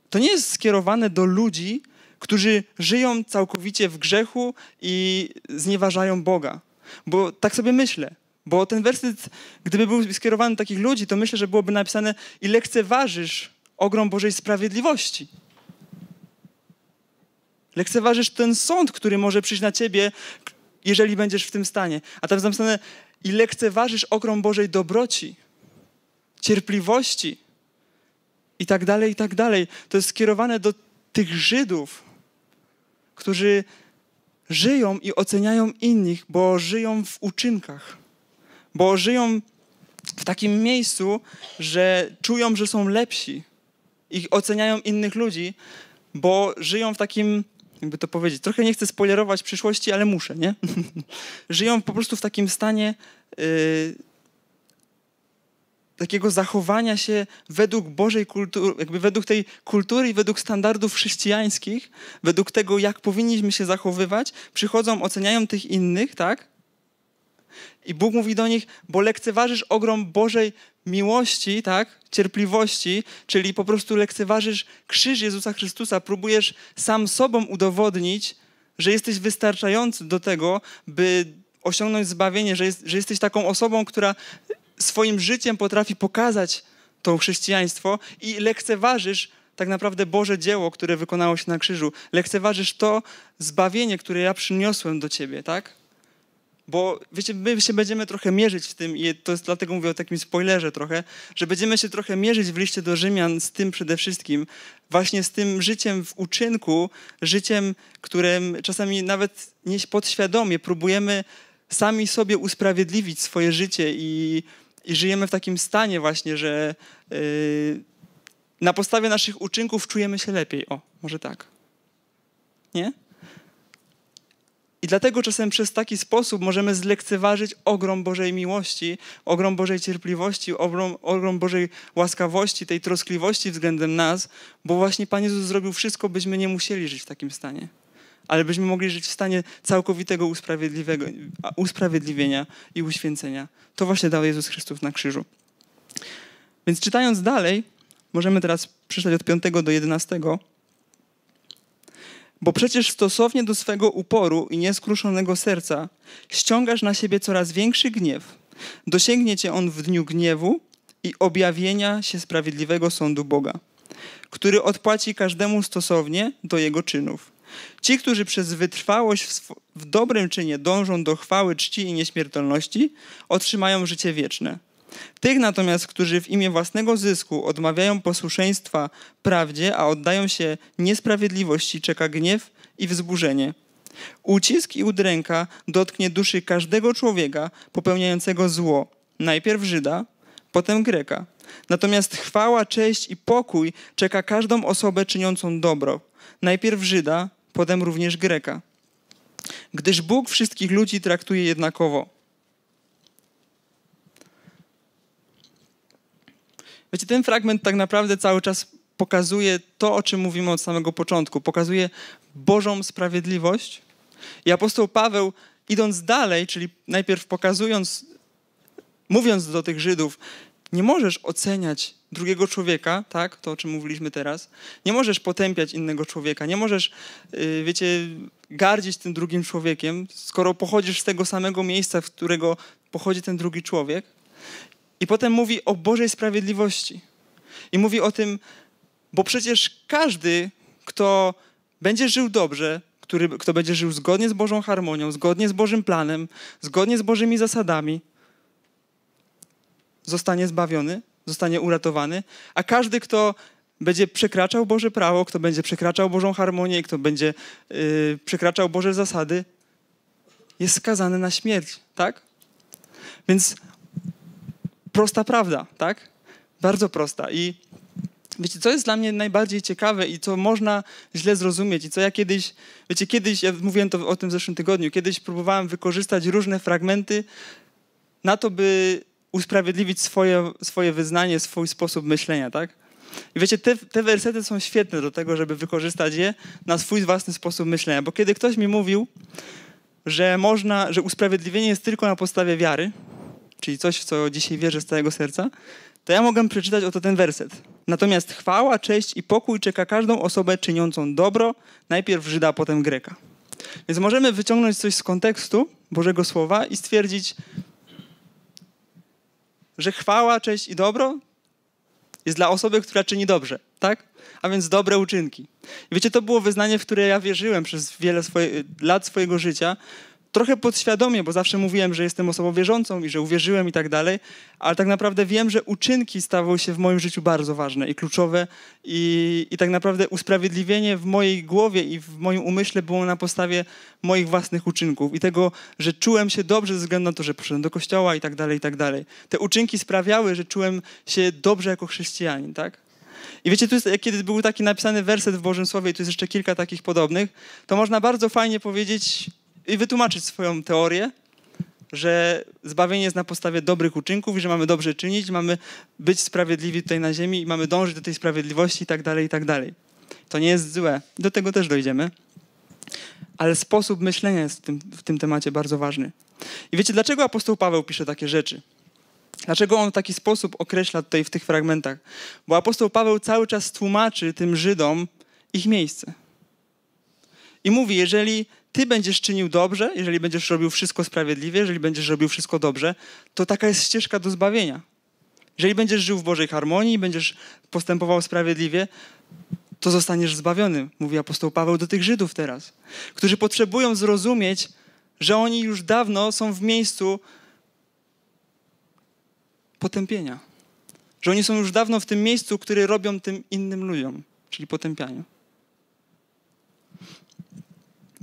To nie jest skierowane do ludzi, którzy żyją całkowicie w grzechu i znieważają Boga. Bo tak sobie myślę, bo ten werset, gdyby był skierowany do takich ludzi, to myślę, że byłoby napisane i lekceważysz ogrom Bożej sprawiedliwości. Lekceważysz ten sąd, który może przyjść na ciebie, jeżeli będziesz w tym stanie. A tam jest napisane, i lekceważysz okrąg Bożej dobroci, cierpliwości i tak dalej, i tak dalej. To jest skierowane do tych Żydów, którzy żyją i oceniają innych, bo żyją w uczynkach, bo żyją w takim miejscu, że czują, że są lepsi i oceniają innych ludzi, bo żyją w takim jakby to powiedzieć. Trochę nie chcę spoilerować przyszłości, ale muszę, nie? Żyją po prostu w takim stanie yy, takiego zachowania się według Bożej kultury, jakby według tej kultury i według standardów chrześcijańskich, według tego, jak powinniśmy się zachowywać, przychodzą, oceniają tych innych, tak? I Bóg mówi do nich, bo lekceważysz ogrom Bożej miłości, tak, cierpliwości, czyli po prostu lekceważysz krzyż Jezusa Chrystusa, próbujesz sam sobą udowodnić, że jesteś wystarczający do tego, by osiągnąć zbawienie, że, jest, że jesteś taką osobą, która swoim życiem potrafi pokazać to chrześcijaństwo i lekceważysz tak naprawdę Boże dzieło, które wykonało się na krzyżu. Lekceważysz to zbawienie, które ja przyniosłem do ciebie, tak? Bo wiecie, my się będziemy trochę mierzyć w tym, i to jest dlatego mówię o takim spoilerze trochę, że będziemy się trochę mierzyć w liście do Rzymian z tym przede wszystkim, właśnie z tym życiem w uczynku, życiem, którym czasami nawet nie podświadomie próbujemy sami sobie usprawiedliwić swoje życie i, i żyjemy w takim stanie właśnie, że yy, na podstawie naszych uczynków czujemy się lepiej. O, może tak. Nie? I dlatego czasem przez taki sposób możemy zlekceważyć ogrom Bożej miłości, ogrom Bożej cierpliwości, ogrom, ogrom Bożej łaskawości, tej troskliwości względem nas, bo właśnie Pan Jezus zrobił wszystko, byśmy nie musieli żyć w takim stanie. Ale byśmy mogli żyć w stanie całkowitego usprawiedliwienia i uświęcenia. To właśnie dał Jezus Chrystus na krzyżu. Więc czytając dalej, możemy teraz przeczytać od 5 do 11 bo przecież stosownie do swego uporu i nieskruszonego serca ściągasz na siebie coraz większy gniew. Dosięgnie cię on w dniu gniewu i objawienia się sprawiedliwego sądu Boga, który odpłaci każdemu stosownie do jego czynów. Ci, którzy przez wytrwałość w, w dobrym czynie dążą do chwały, czci i nieśmiertelności, otrzymają życie wieczne tych natomiast, którzy w imię własnego zysku odmawiają posłuszeństwa prawdzie, a oddają się niesprawiedliwości, czeka gniew i wzburzenie. Ucisk i udręka dotknie duszy każdego człowieka popełniającego zło, najpierw Żyda, potem Greka. Natomiast chwała, cześć i pokój czeka każdą osobę czyniącą dobro, najpierw Żyda, potem również Greka. Gdyż Bóg wszystkich ludzi traktuje jednakowo. Wiecie, ten fragment tak naprawdę cały czas pokazuje to, o czym mówimy od samego początku. Pokazuje Bożą sprawiedliwość. I apostoł Paweł, idąc dalej, czyli najpierw pokazując, mówiąc do tych Żydów, nie możesz oceniać drugiego człowieka, tak, to o czym mówiliśmy teraz, nie możesz potępiać innego człowieka, nie możesz, y, wiecie, gardzić tym drugim człowiekiem, skoro pochodzisz z tego samego miejsca, w którego pochodzi ten drugi człowiek. I potem mówi o Bożej sprawiedliwości. I mówi o tym, bo przecież każdy, kto będzie żył dobrze, który, kto będzie żył zgodnie z Bożą harmonią, zgodnie z Bożym planem, zgodnie z Bożymi zasadami, zostanie zbawiony, zostanie uratowany, a każdy, kto będzie przekraczał Boże prawo, kto będzie przekraczał Bożą harmonię i kto będzie yy, przekraczał Boże zasady, jest skazany na śmierć, tak? Więc prosta prawda, tak? Bardzo prosta. I wiecie, co jest dla mnie najbardziej ciekawe i co można źle zrozumieć i co ja kiedyś, wiecie, kiedyś, ja mówiłem to o tym w zeszłym tygodniu, kiedyś próbowałem wykorzystać różne fragmenty na to, by usprawiedliwić swoje, swoje wyznanie, swój sposób myślenia, tak? I wiecie, te, te wersety są świetne do tego, żeby wykorzystać je na swój własny sposób myślenia. Bo kiedy ktoś mi mówił, że można, że usprawiedliwienie jest tylko na podstawie wiary, czyli coś, w co dzisiaj wierzę z całego serca, to ja mogę przeczytać oto ten werset. Natomiast chwała, cześć i pokój czeka każdą osobę czyniącą dobro, najpierw Żyda, potem Greka. Więc możemy wyciągnąć coś z kontekstu Bożego Słowa i stwierdzić, że chwała, cześć i dobro jest dla osoby, która czyni dobrze, tak? A więc dobre uczynki. wiecie, to było wyznanie, w które ja wierzyłem przez wiele swoje, lat swojego życia, trochę podświadomie, bo zawsze mówiłem, że jestem osobą wierzącą i że uwierzyłem i tak dalej, ale tak naprawdę wiem, że uczynki stawały się w moim życiu bardzo ważne i kluczowe i, i tak naprawdę usprawiedliwienie w mojej głowie i w moim umyśle było na podstawie moich własnych uczynków i tego, że czułem się dobrze ze względu na to, że poszedłem do kościoła i tak dalej, i tak dalej. Te uczynki sprawiały, że czułem się dobrze jako chrześcijanin, tak? I wiecie, tu jest, kiedy był taki napisany werset w Bożym Słowie, i tu jest jeszcze kilka takich podobnych, to można bardzo fajnie powiedzieć, i wytłumaczyć swoją teorię, że zbawienie jest na podstawie dobrych uczynków i że mamy dobrze czynić, mamy być sprawiedliwi tutaj na ziemi i mamy dążyć do tej sprawiedliwości i tak dalej, i tak dalej. To nie jest złe. Do tego też dojdziemy. Ale sposób myślenia jest w tym, w tym temacie bardzo ważny. I wiecie, dlaczego apostoł Paweł pisze takie rzeczy? Dlaczego on w taki sposób określa tutaj w tych fragmentach? Bo apostoł Paweł cały czas tłumaczy tym Żydom ich miejsce. I mówi, jeżeli ty będziesz czynił dobrze, jeżeli będziesz robił wszystko sprawiedliwie, jeżeli będziesz robił wszystko dobrze, to taka jest ścieżka do zbawienia. Jeżeli będziesz żył w Bożej harmonii, będziesz postępował sprawiedliwie, to zostaniesz zbawiony, mówi apostoł Paweł do tych Żydów teraz, którzy potrzebują zrozumieć, że oni już dawno są w miejscu potępienia. Że oni są już dawno w tym miejscu, który robią tym innym ludziom, czyli potępianiu.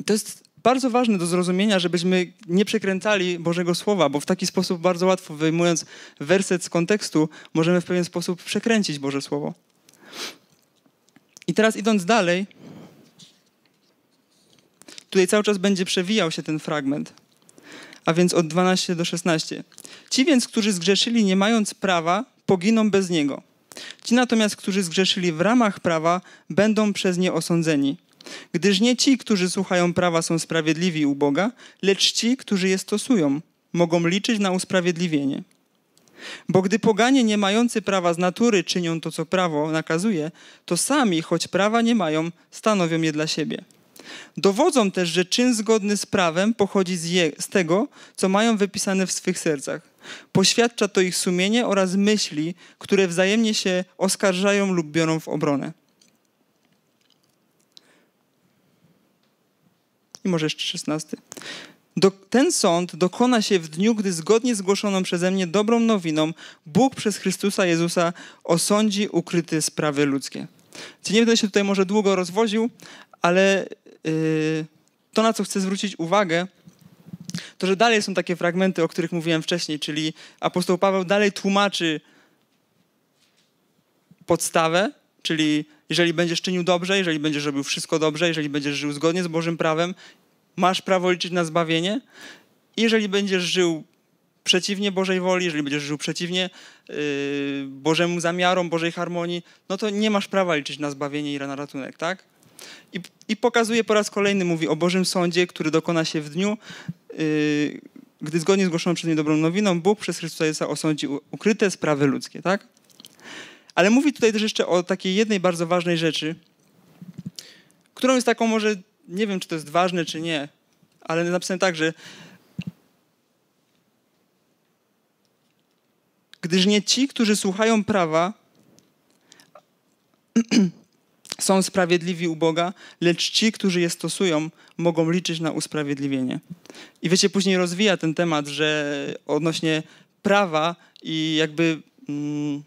To jest bardzo ważne do zrozumienia, żebyśmy nie przekręcali Bożego Słowa, bo w taki sposób bardzo łatwo, wyjmując werset z kontekstu, możemy w pewien sposób przekręcić Boże Słowo. I teraz idąc dalej, tutaj cały czas będzie przewijał się ten fragment, a więc od 12 do 16. Ci więc, którzy zgrzeszyli nie mając prawa, poginą bez niego. Ci natomiast, którzy zgrzeszyli w ramach prawa, będą przez nie osądzeni. Gdyż nie ci, którzy słuchają prawa, są sprawiedliwi u Boga, lecz ci, którzy je stosują, mogą liczyć na usprawiedliwienie. Bo gdy poganie nie mający prawa z natury czynią to, co prawo nakazuje, to sami, choć prawa nie mają, stanowią je dla siebie. Dowodzą też, że czyn zgodny z prawem pochodzi z, je, z tego, co mają wypisane w swych sercach. Poświadcza to ich sumienie oraz myśli, które wzajemnie się oskarżają lub biorą w obronę. i może jeszcze 16. Do, ten sąd dokona się w dniu, gdy zgodnie z głoszoną przeze mnie dobrą nowiną Bóg przez Chrystusa Jezusa osądzi ukryte sprawy ludzkie. Nie będę się tutaj może długo rozwoził, ale yy, to, na co chcę zwrócić uwagę, to, że dalej są takie fragmenty, o których mówiłem wcześniej, czyli apostoł Paweł dalej tłumaczy podstawę, czyli jeżeli będziesz czynił dobrze, jeżeli będziesz robił wszystko dobrze, jeżeli będziesz żył zgodnie z Bożym prawem, masz prawo liczyć na zbawienie. Jeżeli będziesz żył przeciwnie Bożej woli, jeżeli będziesz żył przeciwnie yy, Bożemu zamiarom, Bożej harmonii, no to nie masz prawa liczyć na zbawienie i na ratunek, tak? I, i pokazuje po raz kolejny, mówi o Bożym sądzie, który dokona się w dniu, yy, gdy zgodnie z głoszoną przed nim dobrą nowiną, Bóg przez Chrystusa Jezusa osądzi ukryte sprawy ludzkie, tak? Ale mówi tutaj też jeszcze o takiej jednej bardzo ważnej rzeczy, którą jest taką może, nie wiem czy to jest ważne czy nie, ale napisałem tak, że gdyż nie ci, którzy słuchają prawa, są sprawiedliwi u Boga, lecz ci, którzy je stosują, mogą liczyć na usprawiedliwienie. I wiecie, później rozwija ten temat, że odnośnie prawa i jakby mm,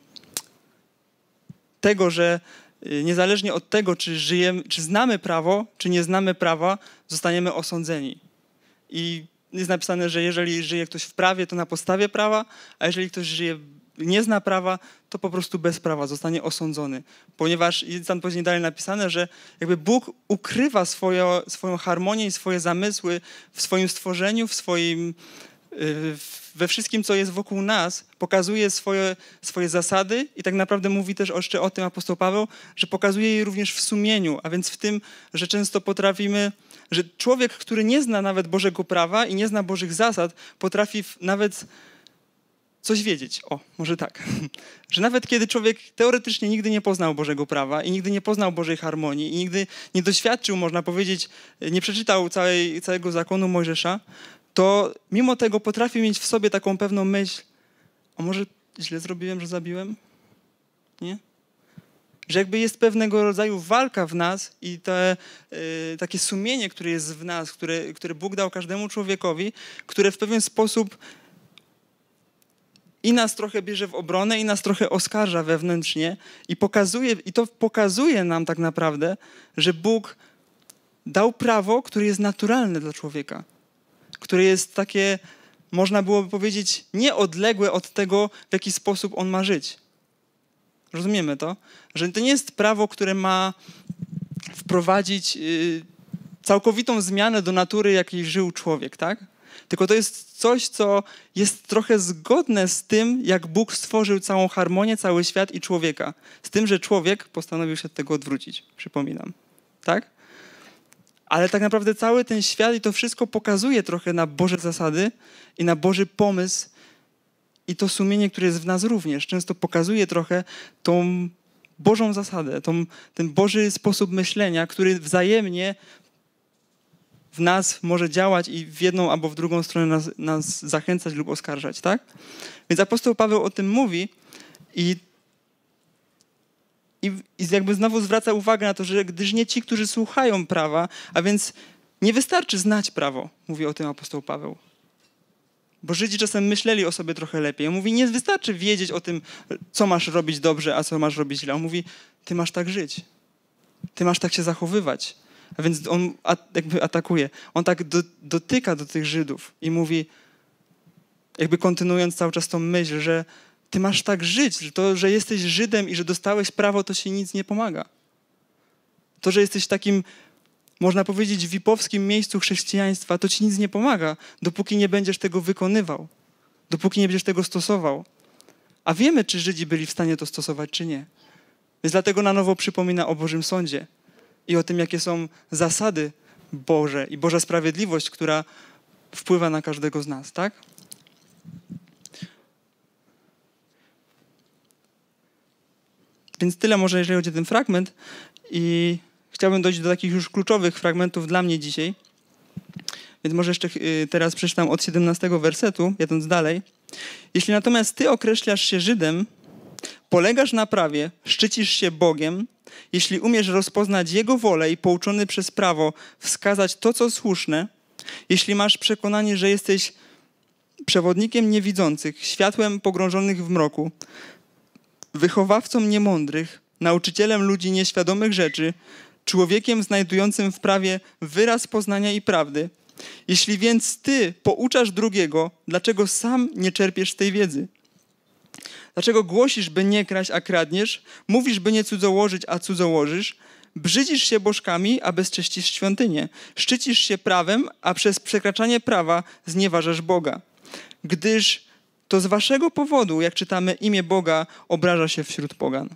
tego, że y, niezależnie od tego, czy, żyjemy, czy znamy prawo, czy nie znamy prawa, zostaniemy osądzeni. I jest napisane, że jeżeli żyje ktoś w prawie, to na podstawie prawa, a jeżeli ktoś żyje nie zna prawa, to po prostu bez prawa zostanie osądzony. Ponieważ jest tam później dalej napisane, że jakby Bóg ukrywa swoje, swoją harmonię i swoje zamysły w swoim stworzeniu, w swoim, y, w we wszystkim, co jest wokół nas, pokazuje swoje, swoje zasady i tak naprawdę mówi też jeszcze o tym apostoł Paweł, że pokazuje je również w sumieniu, a więc w tym, że często potrafimy, że człowiek, który nie zna nawet Bożego prawa i nie zna Bożych zasad, potrafi nawet coś wiedzieć. O, może tak. Że nawet kiedy człowiek teoretycznie nigdy nie poznał Bożego prawa i nigdy nie poznał Bożej harmonii i nigdy nie doświadczył, można powiedzieć, nie przeczytał całej, całego zakonu Mojżesza, to mimo tego potrafi mieć w sobie taką pewną myśl, a może źle zrobiłem, że zabiłem? Nie? Że jakby jest pewnego rodzaju walka w nas i te, y, takie sumienie, które jest w nas, które, które Bóg dał każdemu człowiekowi, które w pewien sposób i nas trochę bierze w obronę, i nas trochę oskarża wewnętrznie, i pokazuje, i to pokazuje nam tak naprawdę, że Bóg dał prawo, które jest naturalne dla człowieka które jest takie, można byłoby powiedzieć, nieodległe od tego, w jaki sposób on ma żyć. Rozumiemy to? Że to nie jest prawo, które ma wprowadzić y, całkowitą zmianę do natury, jakiej żył człowiek, tak? Tylko to jest coś, co jest trochę zgodne z tym, jak Bóg stworzył całą harmonię, cały świat i człowieka. Z tym, że człowiek postanowił się od tego odwrócić, przypominam. Tak? ale tak naprawdę cały ten świat i to wszystko pokazuje trochę na Boże zasady i na Boży pomysł i to sumienie, które jest w nas również, często pokazuje trochę tą Bożą zasadę, tą, ten Boży sposób myślenia, który wzajemnie w nas może działać i w jedną albo w drugą stronę nas, nas zachęcać lub oskarżać, tak? Więc apostoł Paweł o tym mówi i i, i jakby znowu zwraca uwagę na to, że gdyż nie ci, którzy słuchają prawa, a więc nie wystarczy znać prawo, mówi o tym apostoł Paweł. Bo Żydzi czasem myśleli o sobie trochę lepiej. On mówi, nie wystarczy wiedzieć o tym, co masz robić dobrze, a co masz robić źle. On mówi, ty masz tak żyć. Ty masz tak się zachowywać. A więc on jakby atakuje. On tak do, dotyka do tych Żydów i mówi, jakby kontynuując cały czas tą myśl, że ty masz tak żyć, że to, że jesteś Żydem i że dostałeś prawo, to ci nic nie pomaga. To, że jesteś w takim, można powiedzieć, wipowskim miejscu chrześcijaństwa, to ci nic nie pomaga, dopóki nie będziesz tego wykonywał, dopóki nie będziesz tego stosował. A wiemy, czy Żydzi byli w stanie to stosować, czy nie. Więc dlatego na nowo przypomina o Bożym Sądzie i o tym, jakie są zasady Boże i Boża sprawiedliwość, która wpływa na każdego z nas, tak? Więc tyle może, jeżeli chodzi o ten fragment i chciałbym dojść do takich już kluczowych fragmentów dla mnie dzisiaj. Więc może jeszcze y, teraz przeczytam od 17 wersetu, jadąc dalej. Jeśli natomiast ty określasz się Żydem, polegasz na prawie, szczycisz się Bogiem, jeśli umiesz rozpoznać Jego wolę i pouczony przez prawo wskazać to, co słuszne, jeśli masz przekonanie, że jesteś przewodnikiem niewidzących, światłem pogrążonych w mroku, wychowawcą niemądrych, nauczycielem ludzi nieświadomych rzeczy, człowiekiem znajdującym w prawie wyraz poznania i prawdy. Jeśli więc ty pouczasz drugiego, dlaczego sam nie czerpiesz tej wiedzy? Dlaczego głosisz, by nie kraść, a kradniesz? Mówisz, by nie cudzołożyć, a cudzołożysz? Brzydzisz się bożkami, a bezczyścisz świątynię. Szczycisz się prawem, a przez przekraczanie prawa znieważasz Boga. Gdyż to z waszego powodu, jak czytamy, imię Boga obraża się wśród pogan.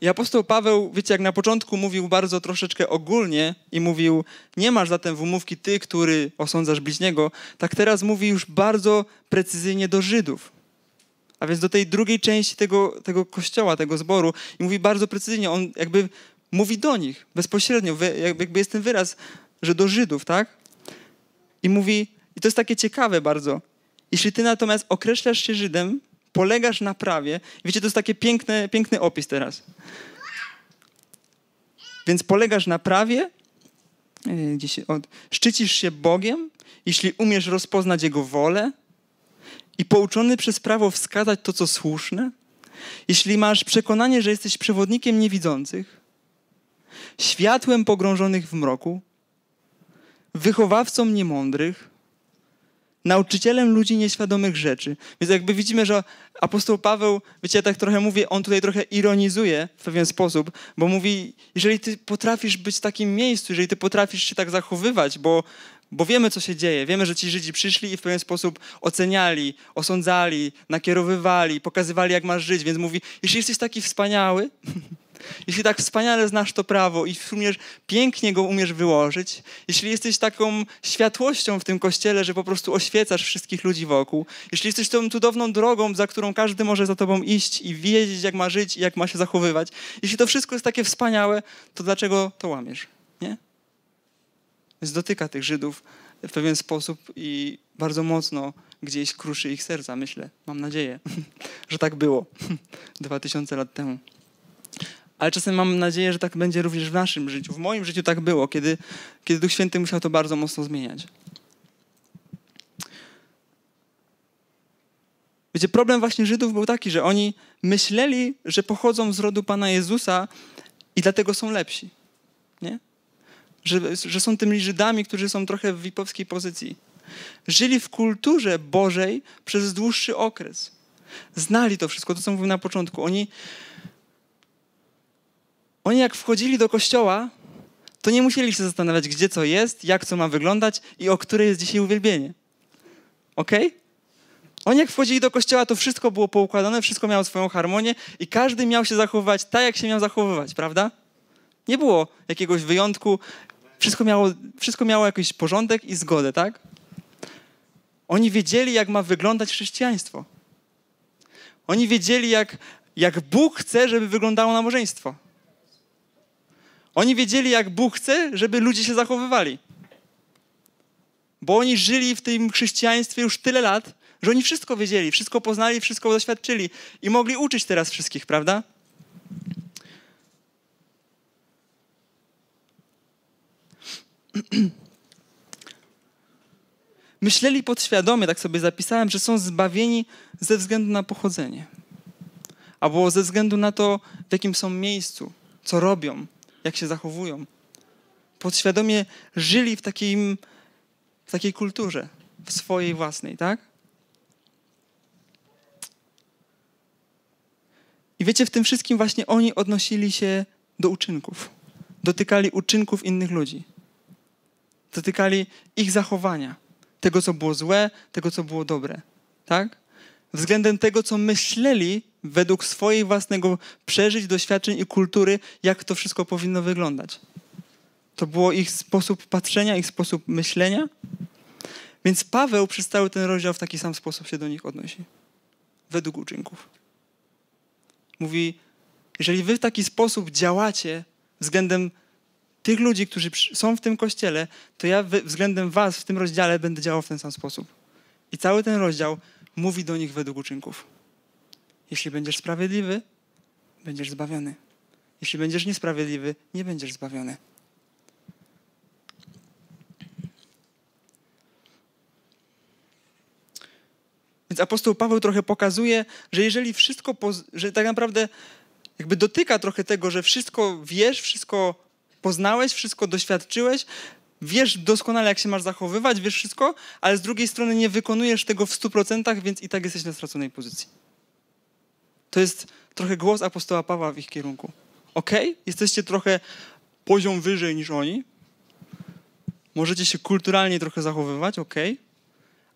I apostoł Paweł, wiecie, jak na początku mówił bardzo troszeczkę ogólnie i mówił, nie masz zatem w umówki ty, który osądzasz bliźniego, tak teraz mówi już bardzo precyzyjnie do Żydów. A więc do tej drugiej części tego, tego kościoła, tego zboru i mówi bardzo precyzyjnie, on jakby mówi do nich bezpośrednio, jakby jest ten wyraz, że do Żydów, tak? I mówi, i to jest takie ciekawe bardzo, jeśli ty natomiast określasz się Żydem, polegasz na prawie, wiecie, to jest taki piękny, piękny opis teraz. Więc polegasz na prawie, y, gdzieś od, szczycisz się Bogiem, jeśli umiesz rozpoznać Jego wolę i pouczony przez prawo wskazać to, co słuszne, jeśli masz przekonanie, że jesteś przewodnikiem niewidzących, światłem pogrążonych w mroku, wychowawcą niemądrych, nauczycielem ludzi nieświadomych rzeczy. Więc jakby widzimy, że apostoł Paweł, wiecie, tak trochę mówię, on tutaj trochę ironizuje w pewien sposób, bo mówi, jeżeli ty potrafisz być w takim miejscu, jeżeli ty potrafisz się tak zachowywać, bo, bo wiemy, co się dzieje, wiemy, że ci Żydzi przyszli i w pewien sposób oceniali, osądzali, nakierowywali, pokazywali, jak masz żyć, więc mówi, jeśli jesteś taki wspaniały... jeśli tak wspaniale znasz to prawo i umiesz, pięknie go umiesz wyłożyć, jeśli jesteś taką światłością w tym kościele, że po prostu oświecasz wszystkich ludzi wokół, jeśli jesteś tą cudowną drogą, za którą każdy może za tobą iść i wiedzieć, jak ma żyć i jak ma się zachowywać, jeśli to wszystko jest takie wspaniałe, to dlaczego to łamiesz, nie? Więc dotyka tych Żydów w pewien sposób i bardzo mocno gdzieś kruszy ich serca, myślę. Mam nadzieję, że tak było 2000 lat temu ale czasem mam nadzieję, że tak będzie również w naszym życiu. W moim życiu tak było, kiedy, kiedy Duch Święty musiał to bardzo mocno zmieniać. Wiecie, problem właśnie Żydów był taki, że oni myśleli, że pochodzą z rodu Pana Jezusa i dlatego są lepsi. Nie? Że, że są tymi Żydami, którzy są trochę w wipowskiej pozycji. Żyli w kulturze Bożej przez dłuższy okres. Znali to wszystko, to co mówiłem na początku. Oni oni jak wchodzili do kościoła, to nie musieli się zastanawiać, gdzie co jest, jak co ma wyglądać i o które jest dzisiaj uwielbienie. Ok? Oni jak wchodzili do kościoła, to wszystko było poukładane, wszystko miało swoją harmonię i każdy miał się zachowywać tak, jak się miał zachowywać, prawda? Nie było jakiegoś wyjątku. Wszystko miało, wszystko miało jakiś porządek i zgodę, tak? Oni wiedzieli, jak ma wyglądać chrześcijaństwo. Oni wiedzieli, jak, jak Bóg chce, żeby wyglądało nabożeństwo. Oni wiedzieli, jak Bóg chce, żeby ludzie się zachowywali. Bo oni żyli w tym chrześcijaństwie już tyle lat, że oni wszystko wiedzieli, wszystko poznali, wszystko doświadczyli i mogli uczyć teraz wszystkich, prawda? Myśleli podświadomie, tak sobie zapisałem, że są zbawieni ze względu na pochodzenie, albo ze względu na to, w jakim są miejscu, co robią, jak się zachowują. Podświadomie żyli w, takim, w takiej kulturze, w swojej własnej, tak? I wiecie, w tym wszystkim właśnie oni odnosili się do uczynków. Dotykali uczynków innych ludzi. Dotykali ich zachowania, tego co było złe, tego co było dobre, tak? Względem tego, co myśleli, według swojej własnego przeżyć, doświadczeń i kultury, jak to wszystko powinno wyglądać. To było ich sposób patrzenia, ich sposób myślenia. Więc Paweł przez cały ten rozdział w taki sam sposób się do nich odnosi. Według uczynków. Mówi, jeżeli wy w taki sposób działacie względem tych ludzi, którzy są w tym kościele, to ja względem was w tym rozdziale będę działał w ten sam sposób. I cały ten rozdział mówi do nich według uczynków. Jeśli będziesz sprawiedliwy, będziesz zbawiony. Jeśli będziesz niesprawiedliwy, nie będziesz zbawiony. Więc apostoł Paweł trochę pokazuje, że jeżeli wszystko, że tak naprawdę jakby dotyka trochę tego, że wszystko wiesz, wszystko poznałeś, wszystko doświadczyłeś, wiesz doskonale, jak się masz zachowywać, wiesz wszystko, ale z drugiej strony nie wykonujesz tego w 100%, więc i tak jesteś na straconej pozycji to jest trochę głos apostoła Pawła w ich kierunku. Ok? Jesteście trochę poziom wyżej niż oni. Możecie się kulturalnie trochę zachowywać, ok?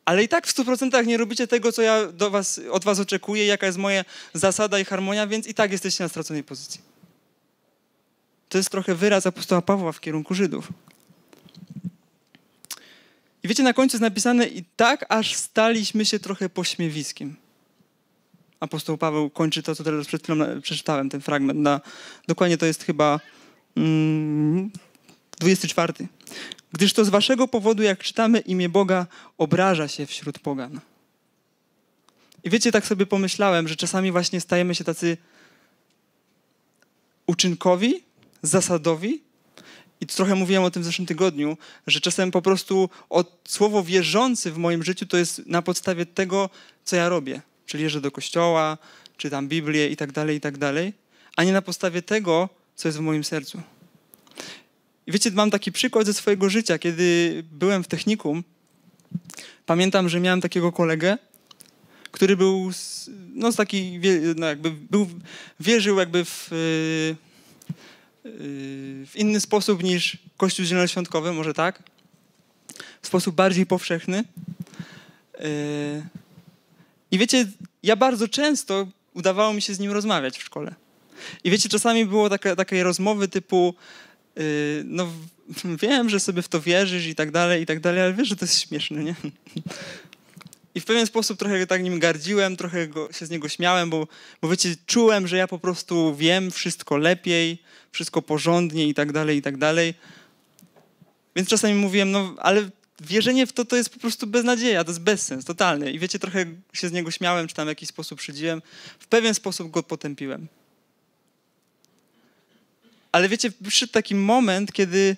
Ale i tak w 100% nie robicie tego, co ja was, od was oczekuję, jaka jest moja zasada i harmonia, więc i tak jesteście na straconej pozycji. To jest trochę wyraz apostoła Pawła w kierunku Żydów. I wiecie, na końcu jest napisane i tak, aż staliśmy się trochę pośmiewiskiem apostoł Paweł kończy to, co teraz przed chwilą przeczytałem, ten fragment. Na, dokładnie to jest chyba mm, 24. Gdyż to z waszego powodu, jak czytamy, imię Boga obraża się wśród pogan. I wiecie, tak sobie pomyślałem, że czasami właśnie stajemy się tacy uczynkowi, zasadowi. I trochę mówiłem o tym w zeszłym tygodniu, że czasem po prostu od, słowo wierzący w moim życiu to jest na podstawie tego, co ja robię. Czyli jeżdżę do kościoła, czytam Biblię i tak dalej, i tak dalej, a nie na podstawie tego, co jest w moim sercu. I wiecie, mam taki przykład ze swojego życia. Kiedy byłem w technikum, pamiętam, że miałem takiego kolegę, który był, no, taki, no jakby był, wierzył jakby w, w inny sposób niż Kościół Zielonoświątkowy, może tak? W sposób bardziej powszechny. E, i wiecie, ja bardzo często udawało mi się z nim rozmawiać w szkole. I wiecie, czasami było takie, takie rozmowy typu, yy, no wiem, że sobie w to wierzysz i tak dalej, i tak dalej, ale wiesz, że to jest śmieszne, nie? I w pewien sposób trochę tak nim gardziłem, trochę go, się z niego śmiałem, bo, bo wiecie, czułem, że ja po prostu wiem wszystko lepiej, wszystko porządnie i tak dalej, i tak dalej. Więc czasami mówiłem, no ale wierzenie w to to jest po prostu beznadzieja, to jest bezsens totalny. I wiecie, trochę się z niego śmiałem, czy tam w jakiś sposób szydziłem. W pewien sposób go potępiłem. Ale wiecie, przyszedł taki moment, kiedy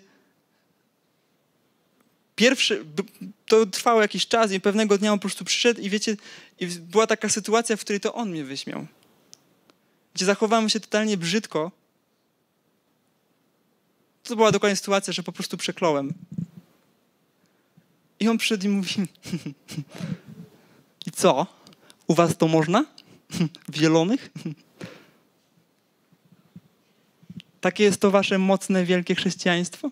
pierwszy, to trwało jakiś czas i pewnego dnia on po prostu przyszedł i wiecie, i była taka sytuacja, w której to on mnie wyśmiał. Gdzie zachowałem się totalnie brzydko. To była dokładnie sytuacja, że po prostu przekląłem i on przyszedł i mówi, i co? U was to można? Wielonych? Takie jest to wasze mocne, wielkie chrześcijaństwo?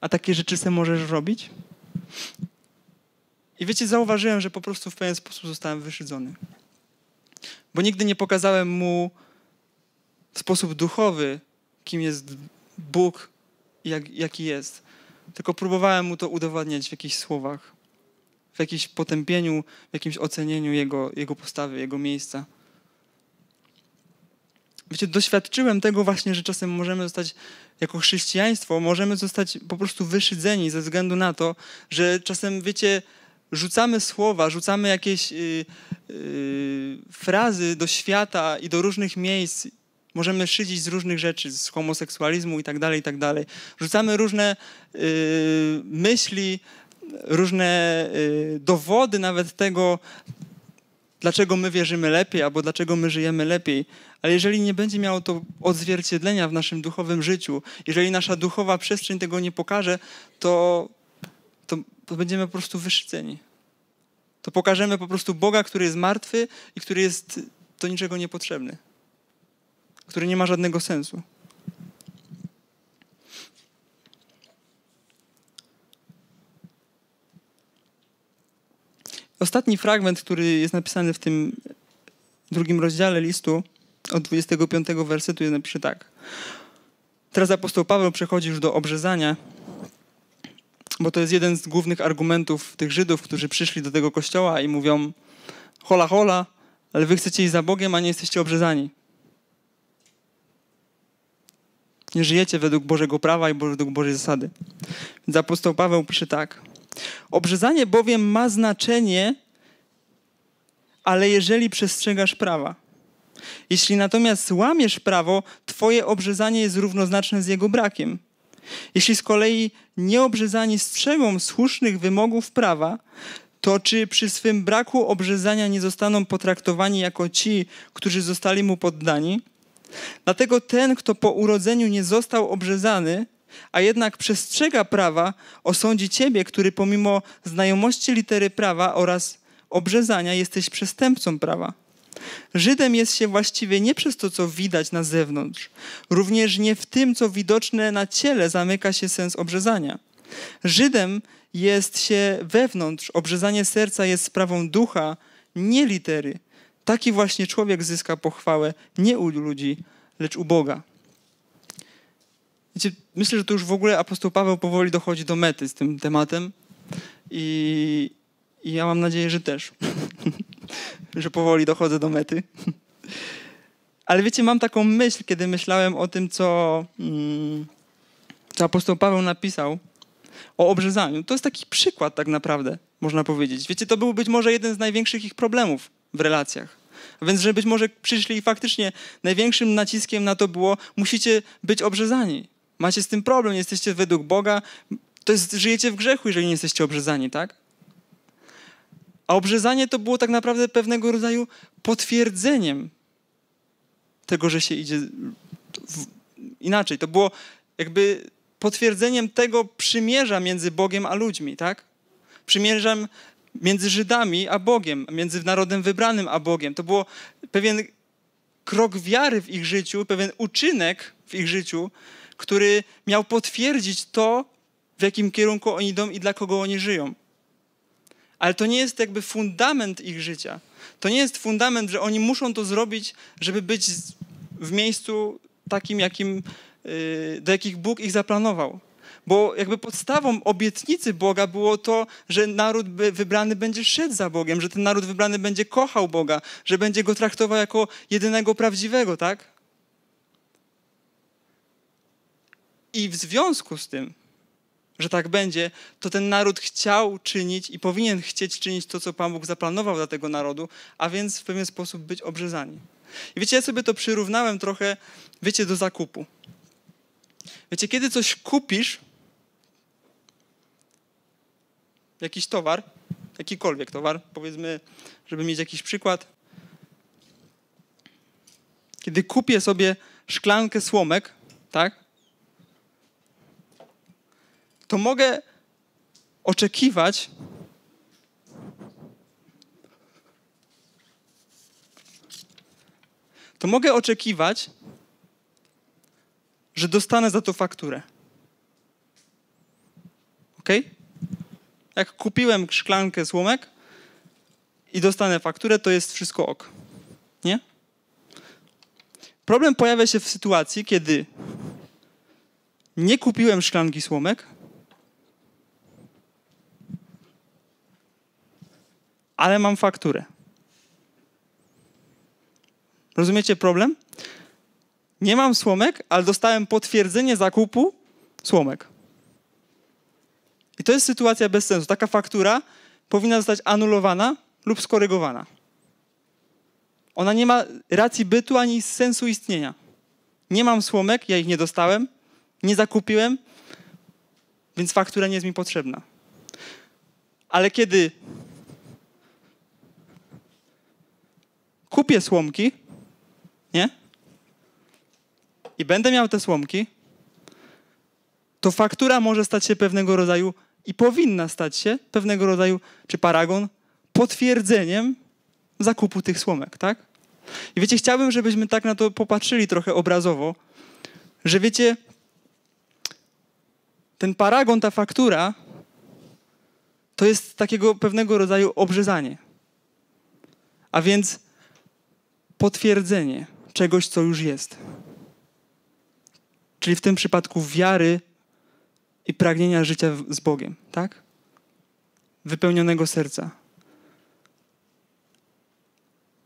A takie rzeczy se możesz robić? I wiecie, zauważyłem, że po prostu w pewien sposób zostałem wyszydzony. Bo nigdy nie pokazałem mu w sposób duchowy, kim jest Bóg i jak, jaki jest tylko próbowałem mu to udowadniać w jakichś słowach, w jakimś potępieniu, w jakimś ocenieniu jego, jego postawy, jego miejsca. Wiecie, doświadczyłem tego właśnie, że czasem możemy zostać, jako chrześcijaństwo, możemy zostać po prostu wyszydzeni ze względu na to, że czasem, wiecie, rzucamy słowa, rzucamy jakieś yy, yy, frazy do świata i do różnych miejsc Możemy szydzić z różnych rzeczy, z homoseksualizmu i tak dalej, i tak dalej. Rzucamy różne yy, myśli, różne yy, dowody nawet tego, dlaczego my wierzymy lepiej albo dlaczego my żyjemy lepiej. Ale jeżeli nie będzie miało to odzwierciedlenia w naszym duchowym życiu, jeżeli nasza duchowa przestrzeń tego nie pokaże, to, to, to będziemy po prostu wyszyceni. To pokażemy po prostu Boga, który jest martwy i który jest do niczego niepotrzebny który nie ma żadnego sensu. Ostatni fragment, który jest napisany w tym drugim rozdziale listu, od 25 wersetu jest napisze tak. Teraz apostoł Paweł przechodzi już do obrzezania, bo to jest jeden z głównych argumentów tych Żydów, którzy przyszli do tego kościoła i mówią: hola, hola, ale wy chcecie iść za Bogiem, a nie jesteście obrzezani. Nie żyjecie według Bożego prawa i według Bożej zasady. Więc apostoł Paweł pisze tak. Obrzezanie bowiem ma znaczenie, ale jeżeli przestrzegasz prawa. Jeśli natomiast łamiesz prawo, twoje obrzezanie jest równoznaczne z jego brakiem. Jeśli z kolei nieobrzezani strzegą słusznych wymogów prawa, to czy przy swym braku obrzezania nie zostaną potraktowani jako ci, którzy zostali mu poddani? Dlatego ten, kto po urodzeniu nie został obrzezany, a jednak przestrzega prawa, osądzi ciebie, który pomimo znajomości litery prawa oraz obrzezania jesteś przestępcą prawa. Żydem jest się właściwie nie przez to, co widać na zewnątrz, również nie w tym, co widoczne na ciele zamyka się sens obrzezania. Żydem jest się wewnątrz, obrzezanie serca jest sprawą ducha, nie litery. Taki właśnie człowiek zyska pochwałę nie u ludzi, lecz u Boga. Wiecie, myślę, że tu już w ogóle apostoł Paweł powoli dochodzi do mety z tym tematem i, i ja mam nadzieję, że też, że powoli dochodzę do mety. Ale wiecie, mam taką myśl, kiedy myślałem o tym, co, mm, co apostoł Paweł napisał o obrzezaniu. To jest taki przykład tak naprawdę, można powiedzieć. Wiecie, to był być może jeden z największych ich problemów w relacjach. więc, że być może przyszli i faktycznie największym naciskiem na to było, musicie być obrzezani. Macie z tym problem, jesteście według Boga, to jest, żyjecie w grzechu, jeżeli nie jesteście obrzezani, tak? A obrzezanie to było tak naprawdę pewnego rodzaju potwierdzeniem tego, że się idzie w... inaczej. To było jakby potwierdzeniem tego przymierza między Bogiem a ludźmi, tak? Przymierzem między Żydami a Bogiem, między narodem wybranym a Bogiem. To było pewien krok wiary w ich życiu, pewien uczynek w ich życiu, który miał potwierdzić to, w jakim kierunku oni idą i dla kogo oni żyją. Ale to nie jest jakby fundament ich życia. To nie jest fundament, że oni muszą to zrobić, żeby być w miejscu takim, jakim, y, do jakich Bóg ich zaplanował bo jakby podstawą obietnicy Boga było to, że naród wybrany będzie szedł za Bogiem, że ten naród wybrany będzie kochał Boga, że będzie go traktował jako jedynego prawdziwego, tak? I w związku z tym, że tak będzie, to ten naród chciał czynić i powinien chcieć czynić to, co Pan Bóg zaplanował dla tego narodu, a więc w pewien sposób być obrzezani. I wiecie, ja sobie to przyrównałem trochę, wiecie, do zakupu. Wiecie, kiedy coś kupisz, jakiś towar, jakikolwiek towar, powiedzmy, żeby mieć jakiś przykład. Kiedy kupię sobie szklankę słomek, tak, to mogę oczekiwać, to mogę oczekiwać, że dostanę za to fakturę. ok? Jak kupiłem szklankę słomek i dostanę fakturę, to jest wszystko ok. Nie? Problem pojawia się w sytuacji, kiedy nie kupiłem szklanki słomek, ale mam fakturę. Rozumiecie problem? Nie mam słomek, ale dostałem potwierdzenie zakupu słomek. I to jest sytuacja bez sensu. Taka faktura powinna zostać anulowana lub skorygowana. Ona nie ma racji bytu ani sensu istnienia. Nie mam słomek, ja ich nie dostałem, nie zakupiłem, więc faktura nie jest mi potrzebna. Ale kiedy kupię słomki, nie? I będę miał te słomki, to faktura może stać się pewnego rodzaju i powinna stać się pewnego rodzaju, czy paragon, potwierdzeniem zakupu tych słomek, tak? I wiecie, chciałbym, żebyśmy tak na to popatrzyli trochę obrazowo, że wiecie, ten paragon, ta faktura, to jest takiego pewnego rodzaju obrzezanie. A więc potwierdzenie czegoś, co już jest. Czyli w tym przypadku wiary i pragnienia życia z Bogiem, tak? Wypełnionego serca.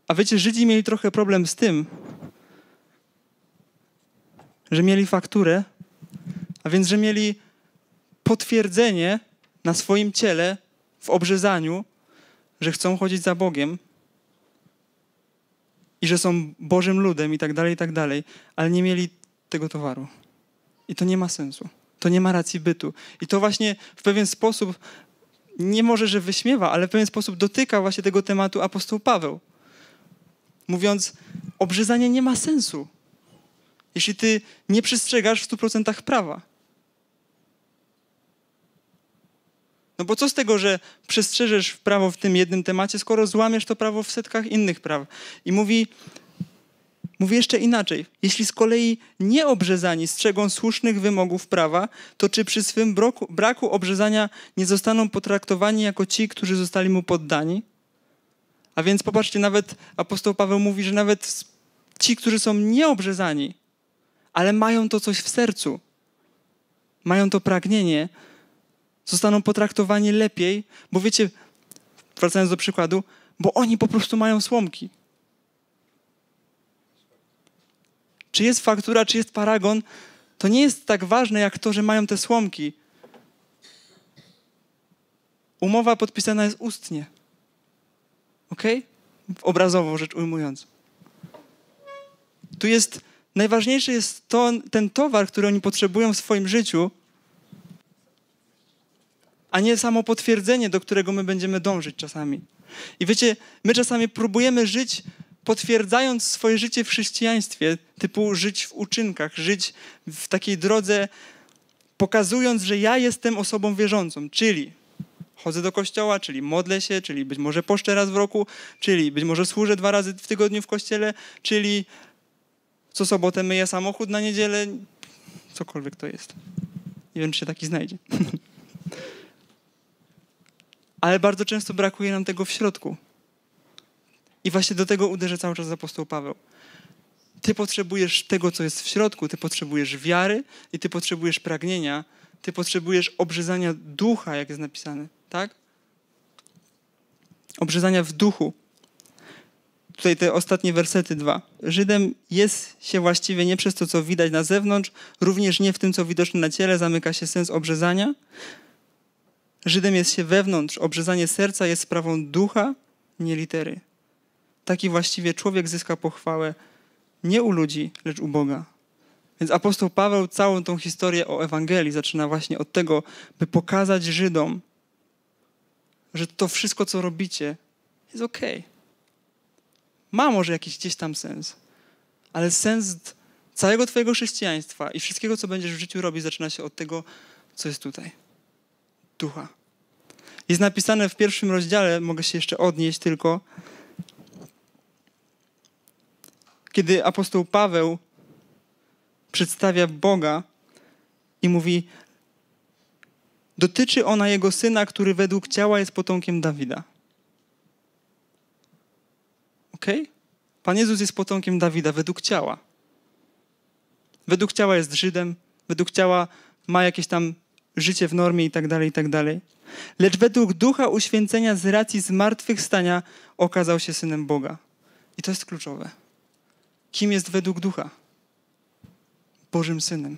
A wiecie, Żydzi mieli trochę problem z tym, że mieli fakturę, a więc, że mieli potwierdzenie na swoim ciele w obrzezaniu, że chcą chodzić za Bogiem i że są Bożym ludem i tak dalej, i tak dalej, ale nie mieli tego towaru. I to nie ma sensu to nie ma racji bytu. I to właśnie w pewien sposób, nie może, że wyśmiewa, ale w pewien sposób dotyka właśnie tego tematu apostoł Paweł. Mówiąc, obrzezanie nie ma sensu, jeśli ty nie przestrzegasz w 100% prawa. No bo co z tego, że przestrzeżesz prawo w tym jednym temacie, skoro złamiesz to prawo w setkach innych praw? I mówi, Mówię jeszcze inaczej. Jeśli z kolei nieobrzezani strzegą słusznych wymogów prawa, to czy przy swym braku, braku obrzezania nie zostaną potraktowani jako ci, którzy zostali mu poddani? A więc popatrzcie, nawet apostoł Paweł mówi, że nawet ci, którzy są nieobrzezani, ale mają to coś w sercu, mają to pragnienie, zostaną potraktowani lepiej, bo wiecie, wracając do przykładu, bo oni po prostu mają słomki. czy jest faktura, czy jest paragon, to nie jest tak ważne jak to, że mają te słomki. Umowa podpisana jest ustnie. Ok? Obrazowo rzecz ujmując. Tu jest, najważniejszy jest to, ten towar, który oni potrzebują w swoim życiu, a nie samo potwierdzenie, do którego my będziemy dążyć czasami. I wiecie, my czasami próbujemy żyć potwierdzając swoje życie w chrześcijaństwie, typu żyć w uczynkach, żyć w takiej drodze, pokazując, że ja jestem osobą wierzącą, czyli chodzę do kościoła, czyli modlę się, czyli być może poszczę raz w roku, czyli być może służę dwa razy w tygodniu w kościele, czyli co sobotę myję samochód na niedzielę, cokolwiek to jest. Nie wiem, czy się taki znajdzie. Ale bardzo często brakuje nam tego w środku. I właśnie do tego uderzy cały czas apostoł Paweł. Ty potrzebujesz tego, co jest w środku, ty potrzebujesz wiary i ty potrzebujesz pragnienia, ty potrzebujesz obrzezania ducha, jak jest napisane, tak? Obrzezania w duchu. Tutaj te ostatnie wersety dwa. Żydem jest się właściwie nie przez to, co widać na zewnątrz, również nie w tym, co widoczne na ciele, zamyka się sens obrzezania. Żydem jest się wewnątrz, obrzezanie serca jest sprawą ducha, nie litery taki właściwie człowiek zyska pochwałę nie u ludzi, lecz u Boga. Więc apostoł Paweł całą tą historię o Ewangelii zaczyna właśnie od tego, by pokazać Żydom, że to wszystko, co robicie, jest ok. Ma może jakiś gdzieś tam sens, ale sens całego Twojego chrześcijaństwa i wszystkiego, co będziesz w życiu robić, zaczyna się od tego, co jest tutaj. Ducha. Jest napisane w pierwszym rozdziale, mogę się jeszcze odnieść tylko, kiedy apostoł Paweł przedstawia Boga i mówi: Dotyczy ona jego syna, który według ciała jest potomkiem Dawida. Ok? Pan Jezus jest potomkiem Dawida według ciała. Według ciała jest Żydem, według ciała ma jakieś tam życie w normie i tak dalej, i tak dalej. Lecz według ducha uświęcenia z racji zmartwychwstania okazał się synem Boga. I to jest kluczowe kim jest według ducha? Bożym synem.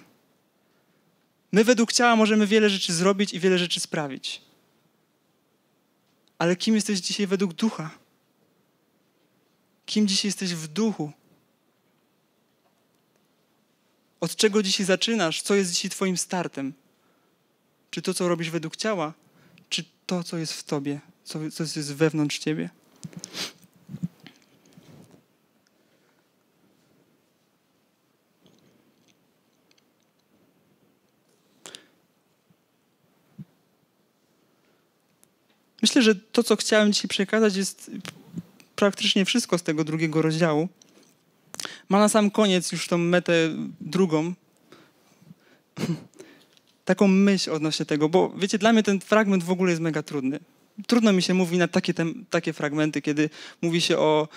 My według ciała możemy wiele rzeczy zrobić i wiele rzeczy sprawić. Ale kim jesteś dzisiaj według ducha? Kim dzisiaj jesteś w duchu? Od czego dzisiaj zaczynasz? Co jest dzisiaj Twoim startem? Czy to, co robisz według ciała, czy to, co jest w Tobie, co, co jest wewnątrz Ciebie? Myślę, że to, co chciałem dzisiaj przekazać, jest praktycznie wszystko z tego drugiego rozdziału. Ma na sam koniec już tą metę drugą. Taką myśl odnośnie tego, bo wiecie, dla mnie ten fragment w ogóle jest mega trudny. Trudno mi się mówi na takie, takie fragmenty, kiedy mówi się o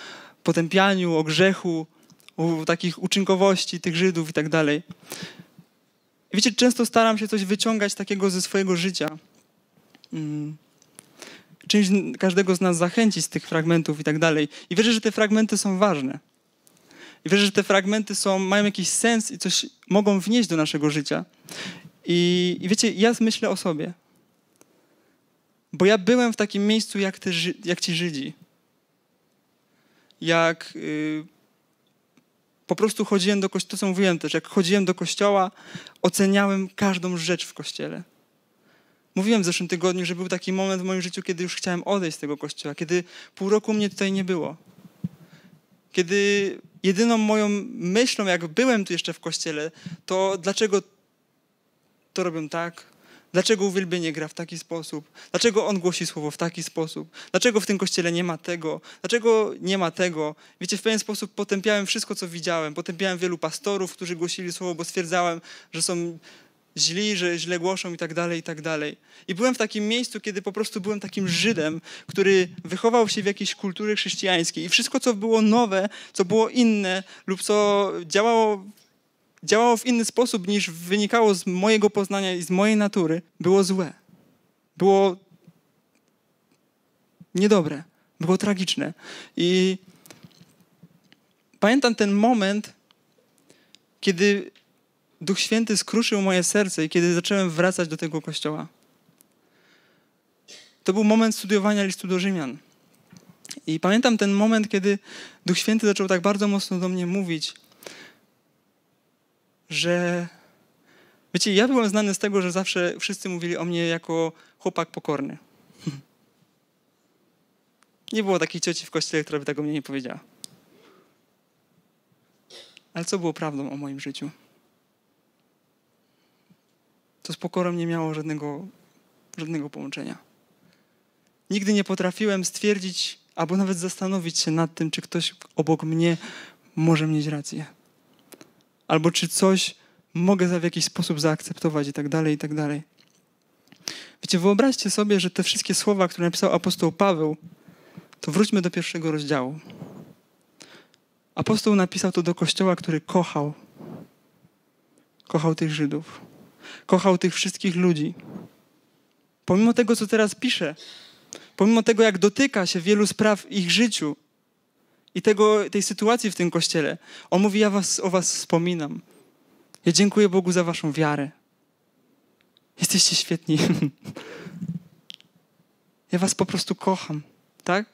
potępianiu, o grzechu, o takich uczynkowości tych Żydów i tak dalej. Wiecie, często staram się coś wyciągać takiego ze swojego życia. Mm czymś każdego z nas zachęci z tych fragmentów i tak dalej. I wierzę, że te fragmenty są ważne. I wierzę, że te fragmenty są, mają jakiś sens i coś mogą wnieść do naszego życia. I, i wiecie, ja myślę o sobie. Bo ja byłem w takim miejscu jak, ty, jak ci Żydzi. Jak yy, po prostu chodziłem do kościoła, to co mówiłem też, jak chodziłem do kościoła, oceniałem każdą rzecz w kościele. Mówiłem w zeszłym tygodniu, że był taki moment w moim życiu, kiedy już chciałem odejść z tego kościoła, kiedy pół roku mnie tutaj nie było. Kiedy jedyną moją myślą, jak byłem tu jeszcze w kościele, to dlaczego to robią tak? Dlaczego uwielbienie gra w taki sposób? Dlaczego on głosi słowo w taki sposób? Dlaczego w tym kościele nie ma tego? Dlaczego nie ma tego? Wiecie, w pewien sposób potępiałem wszystko, co widziałem. Potępiałem wielu pastorów, którzy głosili słowo, bo stwierdzałem, że są źli, że źle głoszą i tak dalej, i tak dalej. I byłem w takim miejscu, kiedy po prostu byłem takim Żydem, który wychował się w jakiejś kulturze chrześcijańskiej i wszystko, co było nowe, co było inne lub co działało, działało w inny sposób niż wynikało z mojego poznania i z mojej natury, było złe. Było niedobre. Było tragiczne. I pamiętam ten moment, kiedy Duch Święty skruszył moje serce i kiedy zacząłem wracać do tego kościoła. To był moment studiowania listu do Rzymian. I pamiętam ten moment, kiedy Duch Święty zaczął tak bardzo mocno do mnie mówić, że. Wiecie, ja byłem znany z tego, że zawsze wszyscy mówili o mnie jako chłopak pokorny. Nie było takiej cioci w kościele, która by tego mnie nie powiedziała. Ale co było prawdą o moim życiu? to z pokorą nie miało żadnego, żadnego połączenia. Nigdy nie potrafiłem stwierdzić albo nawet zastanowić się nad tym, czy ktoś obok mnie może mieć rację. Albo czy coś mogę w jakiś sposób zaakceptować i tak dalej, i tak dalej. Wiecie, wyobraźcie sobie, że te wszystkie słowa, które napisał apostoł Paweł, to wróćmy do pierwszego rozdziału. Apostoł napisał to do kościoła, który kochał. Kochał tych Żydów kochał tych wszystkich ludzi. Pomimo tego, co teraz pisze, pomimo tego, jak dotyka się wielu spraw w ich życiu i tego, tej sytuacji w tym kościele, on mówi: Ja was, o Was wspominam. Ja dziękuję Bogu za Waszą wiarę. Jesteście świetni. Ja Was po prostu kocham, tak?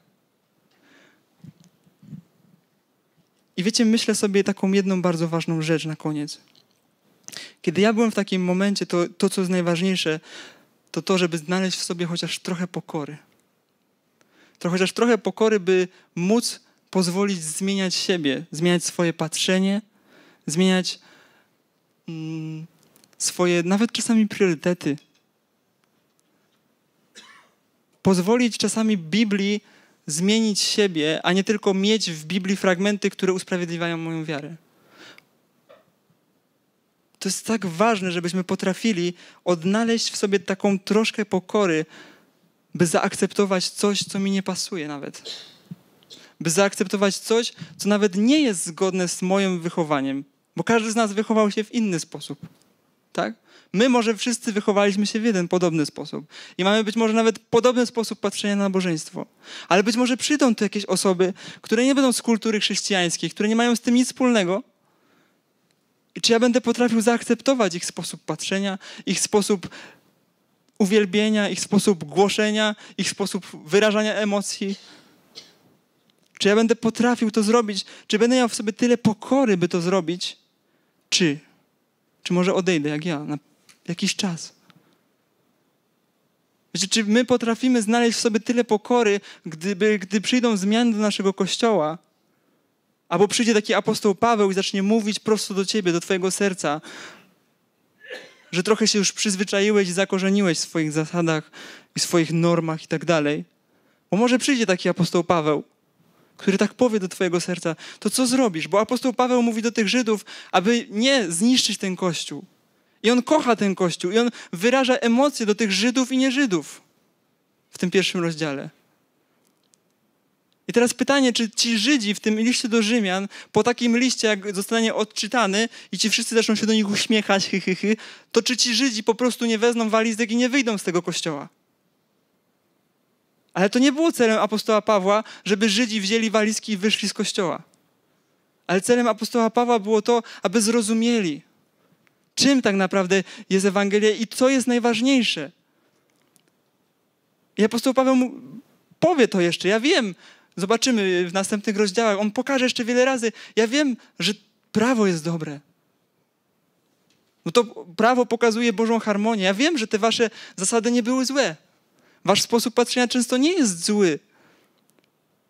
I wiecie, myślę sobie taką jedną bardzo ważną rzecz na koniec. Kiedy ja byłem w takim momencie, to, to co jest najważniejsze, to to, żeby znaleźć w sobie chociaż trochę pokory. To chociaż trochę pokory, by móc pozwolić zmieniać siebie, zmieniać swoje patrzenie, zmieniać mm, swoje nawet czasami priorytety. Pozwolić czasami Biblii zmienić siebie, a nie tylko mieć w Biblii fragmenty, które usprawiedliwiają moją wiarę. To jest tak ważne, żebyśmy potrafili odnaleźć w sobie taką troszkę pokory, by zaakceptować coś, co mi nie pasuje nawet. By zaakceptować coś, co nawet nie jest zgodne z moim wychowaniem, bo każdy z nas wychował się w inny sposób. Tak? My może wszyscy wychowaliśmy się w jeden podobny sposób i mamy być może nawet podobny sposób patrzenia na nabożeństwo, ale być może przyjdą tu jakieś osoby, które nie będą z kultury chrześcijańskiej, które nie mają z tym nic wspólnego, i czy ja będę potrafił zaakceptować ich sposób patrzenia, ich sposób uwielbienia, ich sposób głoszenia, ich sposób wyrażania emocji? Czy ja będę potrafił to zrobić? Czy będę miał w sobie tyle pokory, by to zrobić? Czy? Czy może odejdę jak ja na jakiś czas? Wiecie, czy my potrafimy znaleźć w sobie tyle pokory, gdyby, gdy przyjdą zmiany do naszego kościoła, Albo przyjdzie taki apostoł Paweł i zacznie mówić prosto do ciebie, do twojego serca, że trochę się już przyzwyczaiłeś i zakorzeniłeś w swoich zasadach i swoich normach i tak dalej. Bo może przyjdzie taki apostoł Paweł, który tak powie do twojego serca, to co zrobisz? Bo apostoł Paweł mówi do tych Żydów, aby nie zniszczyć ten Kościół. I on kocha ten Kościół i on wyraża emocje do tych Żydów i nie Żydów w tym pierwszym rozdziale. I teraz pytanie, czy ci Żydzi w tym liście do Rzymian, po takim liście, jak zostanie odczytany i ci wszyscy zaczną się do nich uśmiechać, hy, hy, hy, to czy ci Żydzi po prostu nie wezmą walizek i nie wyjdą z tego kościoła? Ale to nie było celem apostoła Pawła, żeby Żydzi wzięli walizki i wyszli z kościoła. Ale celem apostoła Pawła było to, aby zrozumieli, czym tak naprawdę jest Ewangelia i co jest najważniejsze. I apostoł Paweł mu powie to jeszcze. Ja wiem, Zobaczymy w następnych rozdziałach. On pokaże jeszcze wiele razy. Ja wiem, że prawo jest dobre. No to prawo pokazuje Bożą harmonię. Ja wiem, że te wasze zasady nie były złe. Wasz sposób patrzenia często nie jest zły.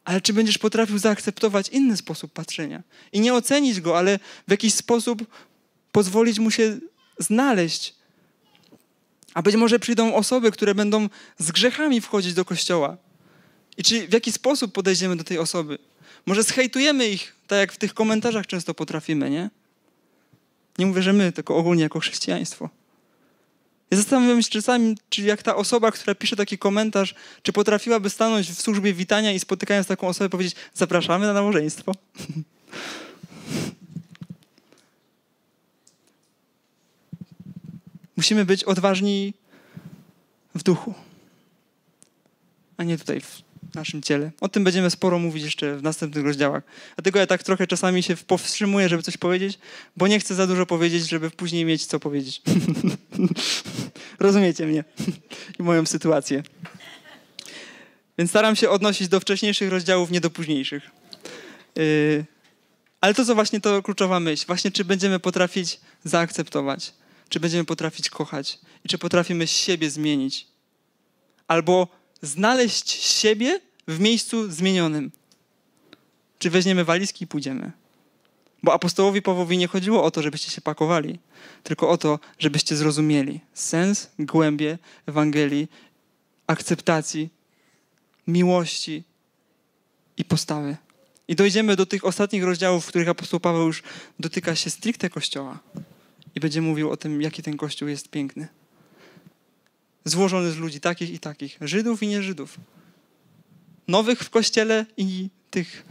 Ale czy będziesz potrafił zaakceptować inny sposób patrzenia i nie ocenić go, ale w jakiś sposób pozwolić mu się znaleźć? A być może przyjdą osoby, które będą z grzechami wchodzić do kościoła i czy w jaki sposób podejdziemy do tej osoby? Może zhejtujemy ich, tak jak w tych komentarzach często potrafimy, nie? Nie mówię, że my, tylko ogólnie jako chrześcijaństwo. Ja zastanawiam się czasami, czy jak ta osoba, która pisze taki komentarz, czy potrafiłaby stanąć w służbie witania i spotykając taką osobę powiedzieć zapraszamy na nałożeństwo. Musimy być odważni w duchu, a nie tutaj w naszym ciele. O tym będziemy sporo mówić jeszcze w następnych rozdziałach. Dlatego ja tak trochę czasami się powstrzymuję, żeby coś powiedzieć, bo nie chcę za dużo powiedzieć, żeby później mieć co powiedzieć. Rozumiecie mnie i moją sytuację. Więc staram się odnosić do wcześniejszych rozdziałów, nie do późniejszych. Yy, ale to, co właśnie to kluczowa myśl, właśnie czy będziemy potrafić zaakceptować, czy będziemy potrafić kochać i czy potrafimy siebie zmienić. Albo znaleźć siebie w miejscu zmienionym. Czy weźmiemy walizki i pójdziemy? Bo apostołowi Pawłowi nie chodziło o to, żebyście się pakowali, tylko o to, żebyście zrozumieli sens, głębie Ewangelii, akceptacji, miłości i postawy. I dojdziemy do tych ostatnich rozdziałów, w których apostoł Paweł już dotyka się stricte Kościoła i będzie mówił o tym, jaki ten Kościół jest piękny. Złożony z ludzi takich i takich, Żydów i nie Żydów nowych w kościele i tych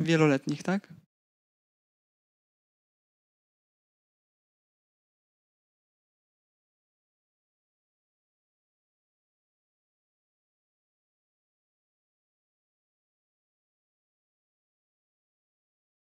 wieloletnich, tak?